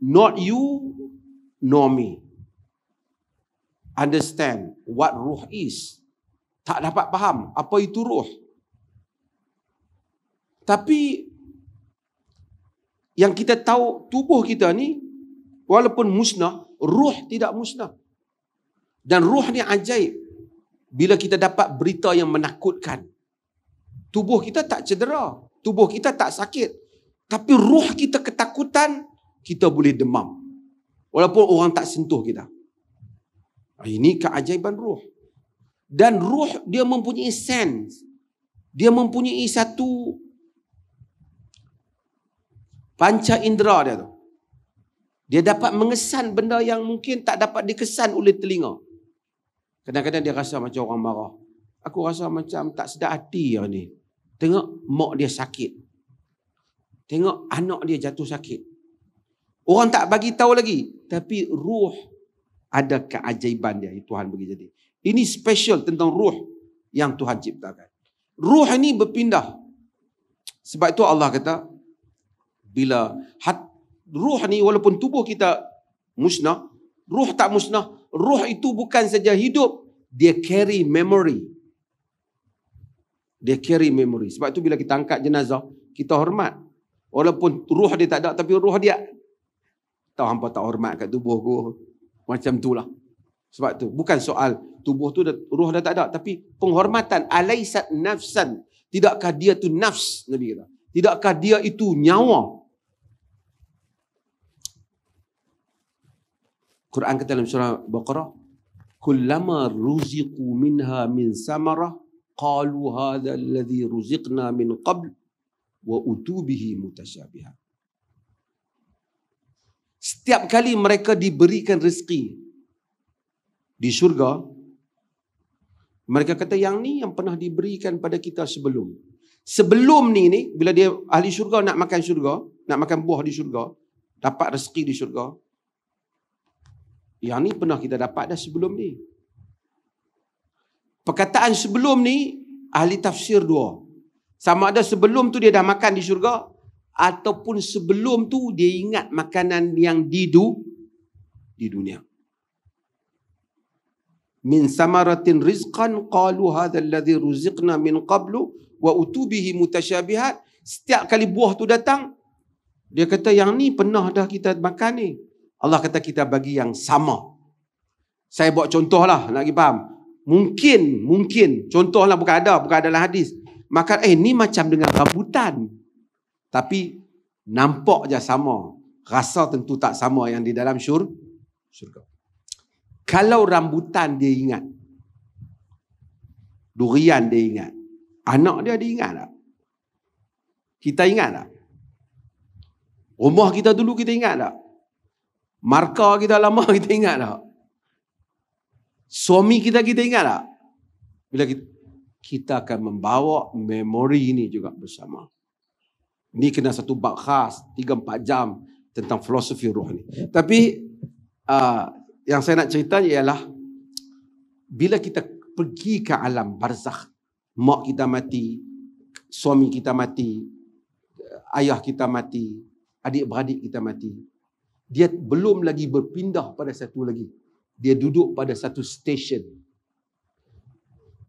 not you nor me understand what ruh is tak dapat faham apa itu ruh tapi yang kita tahu tubuh kita ni walaupun musnah ruh tidak musnah dan ruh ni ajaib bila kita dapat berita yang menakutkan tubuh kita tak cedera tubuh kita tak sakit tapi ruh kita ketakutan kita boleh demam. Walaupun orang tak sentuh kita. Ah, ini keajaiban ruh, Dan ruh dia mempunyai sense. Dia mempunyai satu panca indera dia tu. Dia dapat mengesan benda yang mungkin tak dapat dikesan oleh telinga. Kadang-kadang dia rasa macam orang marah. Aku rasa macam tak sedap hati hari lah ni. Tengok mak dia sakit. Tengok anak dia jatuh sakit. Orang tak bagi tahu lagi. Tapi ruh ada keajaiban dia. Tuhan bagi jadi. Ini special tentang ruh yang Tuhan ciptakan. Ruh ini berpindah. Sebab itu Allah kata, bila hat, ruh ni walaupun tubuh kita musnah, ruh tak musnah, ruh itu bukan saja hidup, dia carry memory. Dia carry memory. Sebab itu bila kita angkat jenazah, kita hormat. Walaupun ruh dia tak ada, tapi ruh dia tahu hampa tak hormat kat tubuh ku. Macam tu lah. Sebab tu. Bukan soal tubuh tu, roh dah tak ada. Tapi penghormatan. Alaysat nafsan. Tidakkah dia tu nafs? Nabi kata. Tidakkah dia itu nyawa? Quran kata dalam surah Baqarah. Kullama ruziku minha min samarah. Qalu hadha alladhi ruziqna min qabl. Wa utubihi mutasyabihah. Setiap kali mereka diberikan rezeki di syurga, mereka kata yang ni yang pernah diberikan pada kita sebelum. Sebelum ni ni, bila dia ahli syurga nak makan syurga, nak makan buah di syurga, dapat rezeki di syurga, yang ni pernah kita dapat dah sebelum ni. Perkataan sebelum ni, ahli tafsir dua. Sama ada sebelum tu dia dah makan di syurga ataupun sebelum tu dia ingat makanan yang didu di dunia min samaratin rizqan qalu hadzal ladzi ruziqna min qablu wa utubihi mutashabihat setiap kali buah tu datang dia kata yang ni pernah dah kita makan ni Allah kata kita bagi yang sama saya buat lah nak bagi faham mungkin mungkin lah bukan ada bukan ada dalam hadis maka eh ni macam dengan rambutan tapi nampak je sama. Rasa tentu tak sama yang di dalam syur, syurga. Kalau rambutan dia ingat. Durian dia ingat. Anak dia dia ingat tak? Kita ingat tak? Rumah kita dulu kita ingat tak? Markah kita lama kita ingat tak? Suami kita kita ingat tak? Bila kita, kita akan membawa memori ini juga bersama. Ini kena satu bab khas 3 4 jam tentang filosofi roh ni. Tapi uh, yang saya nak ceritanya ialah bila kita pergi ke alam barzakh, mak kita mati, suami kita mati, ayah kita mati, adik-beradik kita mati. Dia belum lagi berpindah pada satu lagi. Dia duduk pada satu stesen.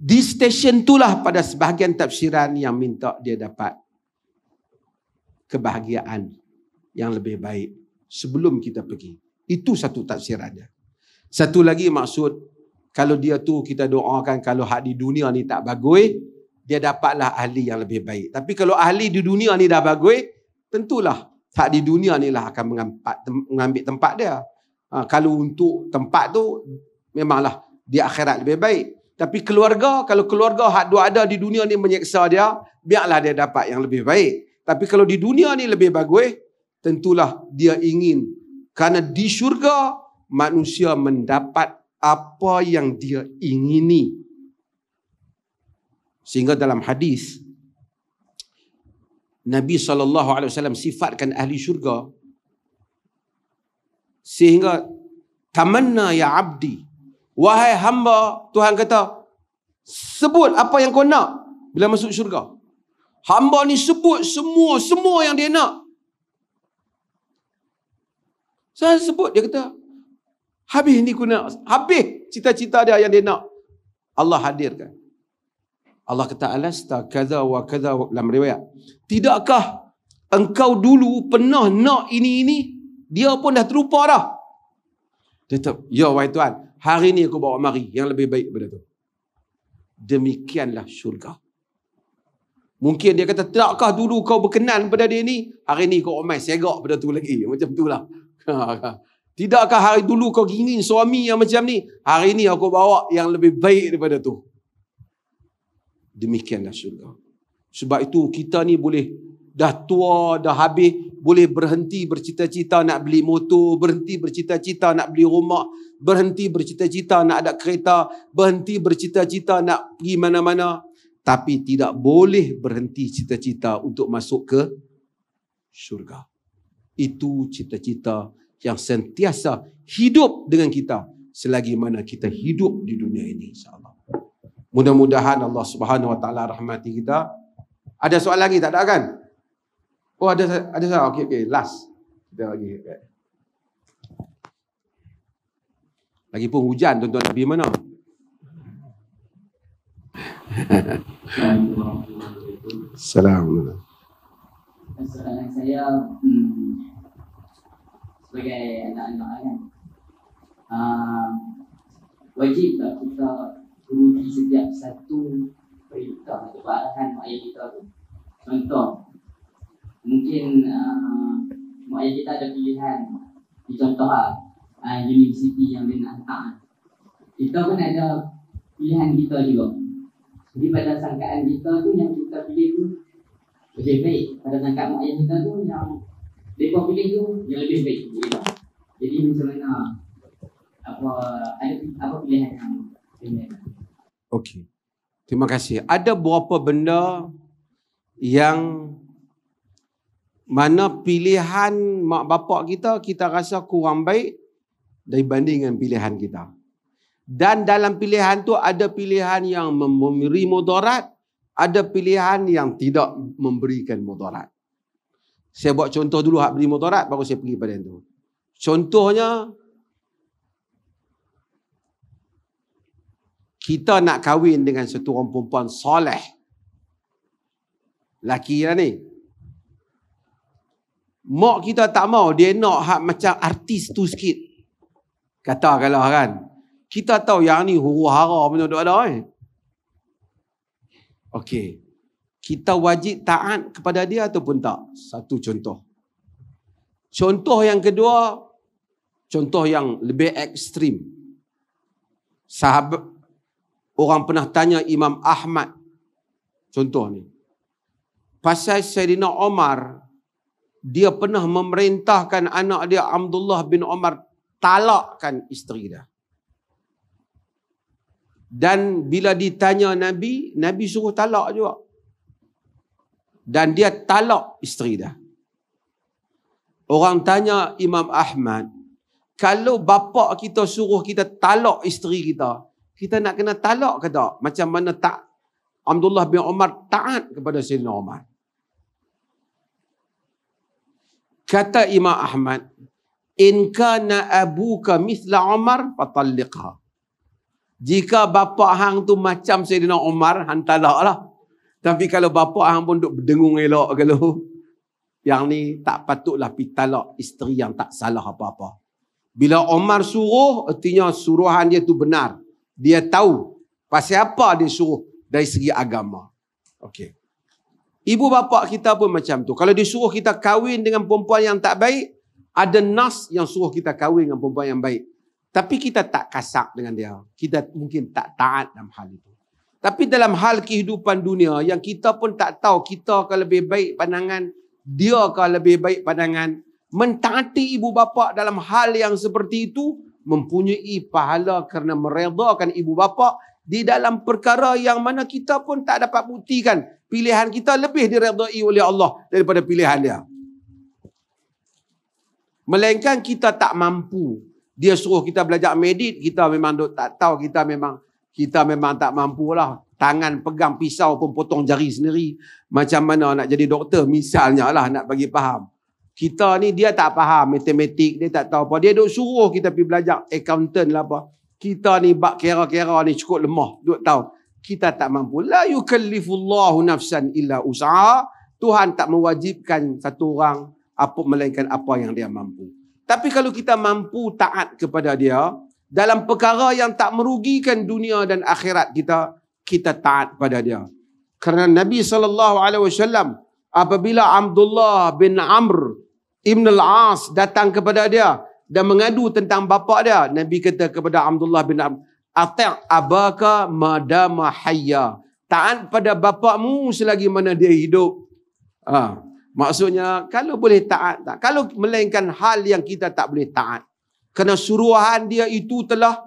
Di stesen itulah pada sebahagian tafsiran yang minta dia dapat kebahagiaan yang lebih baik sebelum kita pergi. Itu satu tafsir ada. Satu lagi maksud kalau dia tu kita doakan kalau hak di dunia ni tak bagus, dia dapatlah ahli yang lebih baik. Tapi kalau ahli di dunia ni dah bagus, tentulah hak di dunia ni lah akan mengambil tempat dia. Ha, kalau untuk tempat tu memanglah di akhirat lebih baik. Tapi keluarga, kalau keluarga hak dua ada di dunia ni menyeksa dia, biarlah dia dapat yang lebih baik. Tapi kalau di dunia ni lebih bagus, tentulah dia ingin. Karena di syurga, manusia mendapat apa yang dia ingini. Sehingga dalam hadis Nabi saw sifatkan ahli syurga sehingga tamanna ya abdi wahai hamba Tuhan kata sebut apa yang kau nak bila masuk syurga Hamba ni sebut semua, semua yang dia nak. Saya sebut, dia kata, habis ni guna, habis cita-cita dia yang dia nak. Allah hadirkan. Allah kata, alasta kaza wa kaza wa dalam riwayat. Tidakkah engkau dulu pernah nak ini-ini, dia pun dah terlupa dah. Dia kata, ya wahai Tuhan, hari ni aku bawa mari yang lebih baik daripada tu. Demikianlah syurga. Mungkin dia kata, tidakkah dulu kau berkenan pada dia ni? Hari ni kau omai segak pada tu lagi. Macam tu lah. tidakkah hari dulu kau gini suami yang macam ni? Hari ni aku bawa yang lebih baik daripada tu. Demikianlah syurga. Sebab itu kita ni boleh dah tua, dah habis, boleh berhenti bercita-cita nak beli motor, berhenti bercita-cita nak beli rumah, berhenti bercita-cita nak ada kereta, berhenti bercita-cita nak pergi mana-mana tapi tidak boleh berhenti cita-cita untuk masuk ke syurga. Itu cita-cita yang sentiasa hidup dengan kita selagi mana kita hidup di dunia ini insya Mudah-mudahan Allah Subhanahu Wa Taala rahmati kita. Ada soal lagi tak ada kan? Oh ada ada soal. Okey okey last. Kita lagi. Lagipun hujan tuan-tuan Nabi mana? Assalamualaikum. Assalamualaikum. saya hmm, sebagai anak-anak kan uh, wajib tak kita rugi setiap satu perintah atau arahan mak ayah kita tu contoh mungkin uh, mak ayah kita ada pilihan di contoh lah ah, universiti yang dia nak hantar kita pun ada pilihan kita juga jadi pada sangkaan kita tu yang kita pilih tu lebih baik. Pada sangkaan mak ayah kita tu yang mereka pilih tu yang lebih baik. Lah. Jadi macam mana apa ada apa pilihan yang pilih? Okey. Terima kasih. Ada beberapa benda yang mana pilihan mak bapak kita kita rasa kurang baik dibandingkan pilihan kita. Dan dalam pilihan tu ada pilihan yang memberi mudarat, ada pilihan yang tidak memberikan mudarat. Saya buat contoh dulu hak beri mudarat baru saya pergi pada itu. Contohnya kita nak kahwin dengan satu orang perempuan soleh. Laki lah ni. Mak kita tak mau dia nak hak macam artis tu sikit. Kata kalau kan. Kita tahu yang ni huru hara punya duk ada eh. Okey. Kita wajib taat kepada dia ataupun tak? Satu contoh. Contoh yang kedua, contoh yang lebih ekstrim. Sahabat orang pernah tanya Imam Ahmad contoh ni. Pasal Sayyidina Omar, dia pernah memerintahkan anak dia Abdullah bin Omar talakkan isteri dia. Dan bila ditanya Nabi, Nabi suruh talak juga. Dan dia talak isteri dia. Orang tanya Imam Ahmad, kalau bapa kita suruh kita talak isteri kita, kita nak kena talak ke tak? Macam mana tak Abdullah bin Omar taat kepada Sayyidina Omar. Kata Imam Ahmad, "In kana abuka mithla Omar fatalliqha." Jika bapa hang tu macam Sayyidina Umar, hang talak lah. Tapi kalau bapa hang pun duk berdengung elok kalau yang ni tak patutlah pi talak isteri yang tak salah apa-apa. Bila Umar suruh, artinya suruhan dia tu benar. Dia tahu pasal apa dia suruh dari segi agama. Okey. Ibu bapa kita pun macam tu. Kalau dia suruh kita kahwin dengan perempuan yang tak baik, ada nas yang suruh kita kahwin dengan perempuan yang baik. Tapi kita tak kasak dengan dia. Kita mungkin tak taat dalam hal itu. Tapi dalam hal kehidupan dunia yang kita pun tak tahu kita ke lebih baik pandangan, dia ke lebih baik pandangan. Mentaati ibu bapa dalam hal yang seperti itu mempunyai pahala kerana meredakan ibu bapa di dalam perkara yang mana kita pun tak dapat buktikan pilihan kita lebih diredai oleh Allah daripada pilihan dia. Melainkan kita tak mampu dia suruh kita belajar medit, kita memang duk tak tahu, kita memang kita memang tak mampu lah. Tangan pegang pisau pun potong jari sendiri. Macam mana nak jadi doktor misalnya lah nak bagi faham. Kita ni dia tak faham matematik, dia tak tahu apa. Dia duk suruh kita pergi belajar accountant lah apa. Kita ni bak kira-kira ni cukup lemah, dia tahu. Kita tak mampu. La yukallifullahu nafsan illa usaha. Tuhan tak mewajibkan satu orang apa melainkan apa yang dia mampu. Tapi kalau kita mampu taat kepada dia, dalam perkara yang tak merugikan dunia dan akhirat kita, kita taat pada dia. Kerana Nabi SAW, apabila Abdullah bin Amr Ibn al-As datang kepada dia dan mengadu tentang bapa dia, Nabi kata kepada Abdullah bin Amr, Ati' abaka madama hayya. Taat pada bapakmu selagi mana dia hidup. Ha. Ah. Maksudnya kalau boleh taat tak? Kalau melainkan hal yang kita tak boleh taat. Kerana suruhan dia itu telah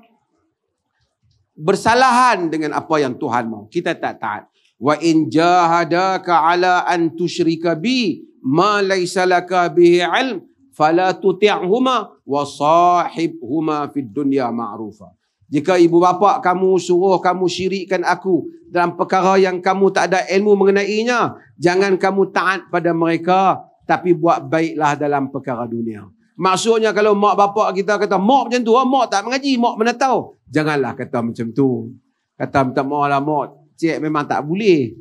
bersalahan dengan apa yang Tuhan mahu. Kita tak taat. Wa in jahadaka ala an tusyrika bi ma laysa laka bihi ilm fala tuti'huma wa sahibhuma fid dunya ma'rufa. Jika ibu bapa kamu suruh kamu syirikkan aku dalam perkara yang kamu tak ada ilmu mengenainya, jangan kamu taat pada mereka tapi buat baiklah dalam perkara dunia. Maksudnya kalau mak bapa kita kata mak macam tu, ah, mak tak mengaji, mak mana tahu. Janganlah kata macam tu. Kata minta maaflah mak, cik memang tak boleh.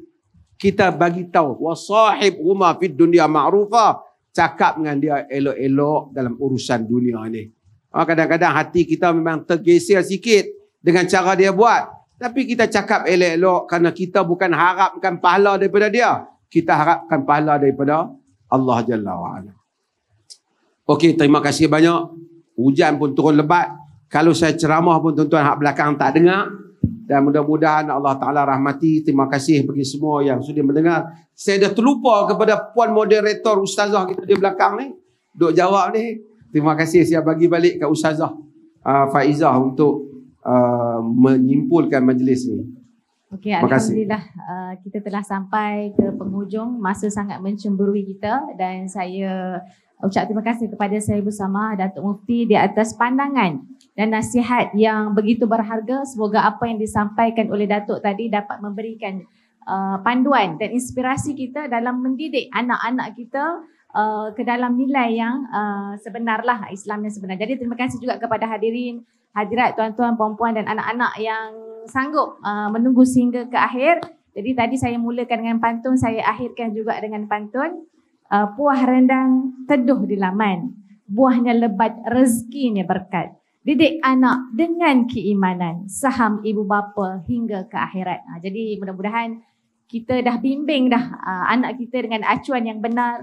Kita bagi tahu Sahib, rumah fid dunia ma'rufa. Cakap dengan dia elok-elok dalam urusan dunia ni. Ah, kadang-kadang hati kita memang tergeser sikit dengan cara dia buat. Tapi kita cakap elok-elok kerana kita bukan harapkan pahala daripada dia. Kita harapkan pahala daripada Allah Jalla wa'ala. Okey, terima kasih banyak. Hujan pun turun lebat. Kalau saya ceramah pun tuan-tuan hak belakang tak dengar. Dan mudah-mudahan Allah Ta'ala rahmati. Terima kasih bagi semua yang sudah mendengar. Saya dah terlupa kepada puan moderator ustazah kita di belakang ni. Duk jawab ni. Terima kasih saya bagi balik ke Ustazah uh, Faizah untuk uh, menyimpulkan majlis ini. Okey, Alhamdulillah uh, kita telah sampai ke penghujung. Masa sangat mencemburui kita dan saya ucap terima kasih kepada saya bersama Datuk Mufti di atas pandangan dan nasihat yang begitu berharga. Semoga apa yang disampaikan oleh Datuk tadi dapat memberikan uh, panduan dan inspirasi kita dalam mendidik anak-anak kita uh, ke dalam nilai yang uh, sebenarlah Islam yang sebenar. Jadi terima kasih juga kepada hadirin, hadirat tuan-tuan, puan-puan dan anak-anak yang sanggup uh, menunggu sehingga ke akhir. Jadi tadi saya mulakan dengan pantun, saya akhirkan juga dengan pantun. Uh, buah rendang teduh di laman. Buahnya lebat, rezekinya berkat. Didik anak dengan keimanan, saham ibu bapa hingga ke akhirat. Uh, jadi mudah-mudahan kita dah bimbing dah uh, anak kita dengan acuan yang benar,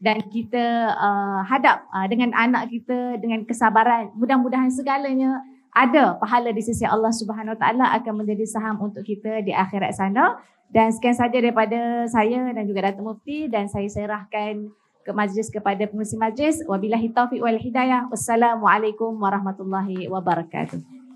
dan kita uh, hadap uh, dengan anak kita dengan kesabaran mudah-mudahan segalanya ada pahala di sisi Allah Subhanahu taala akan menjadi saham untuk kita di akhirat sana dan sekian saja daripada saya dan juga Datuk Mufti dan saya serahkan ke majlis kepada pengurusi majlis wabillahi taufik wal hidayah wassalamualaikum warahmatullahi wabarakatuh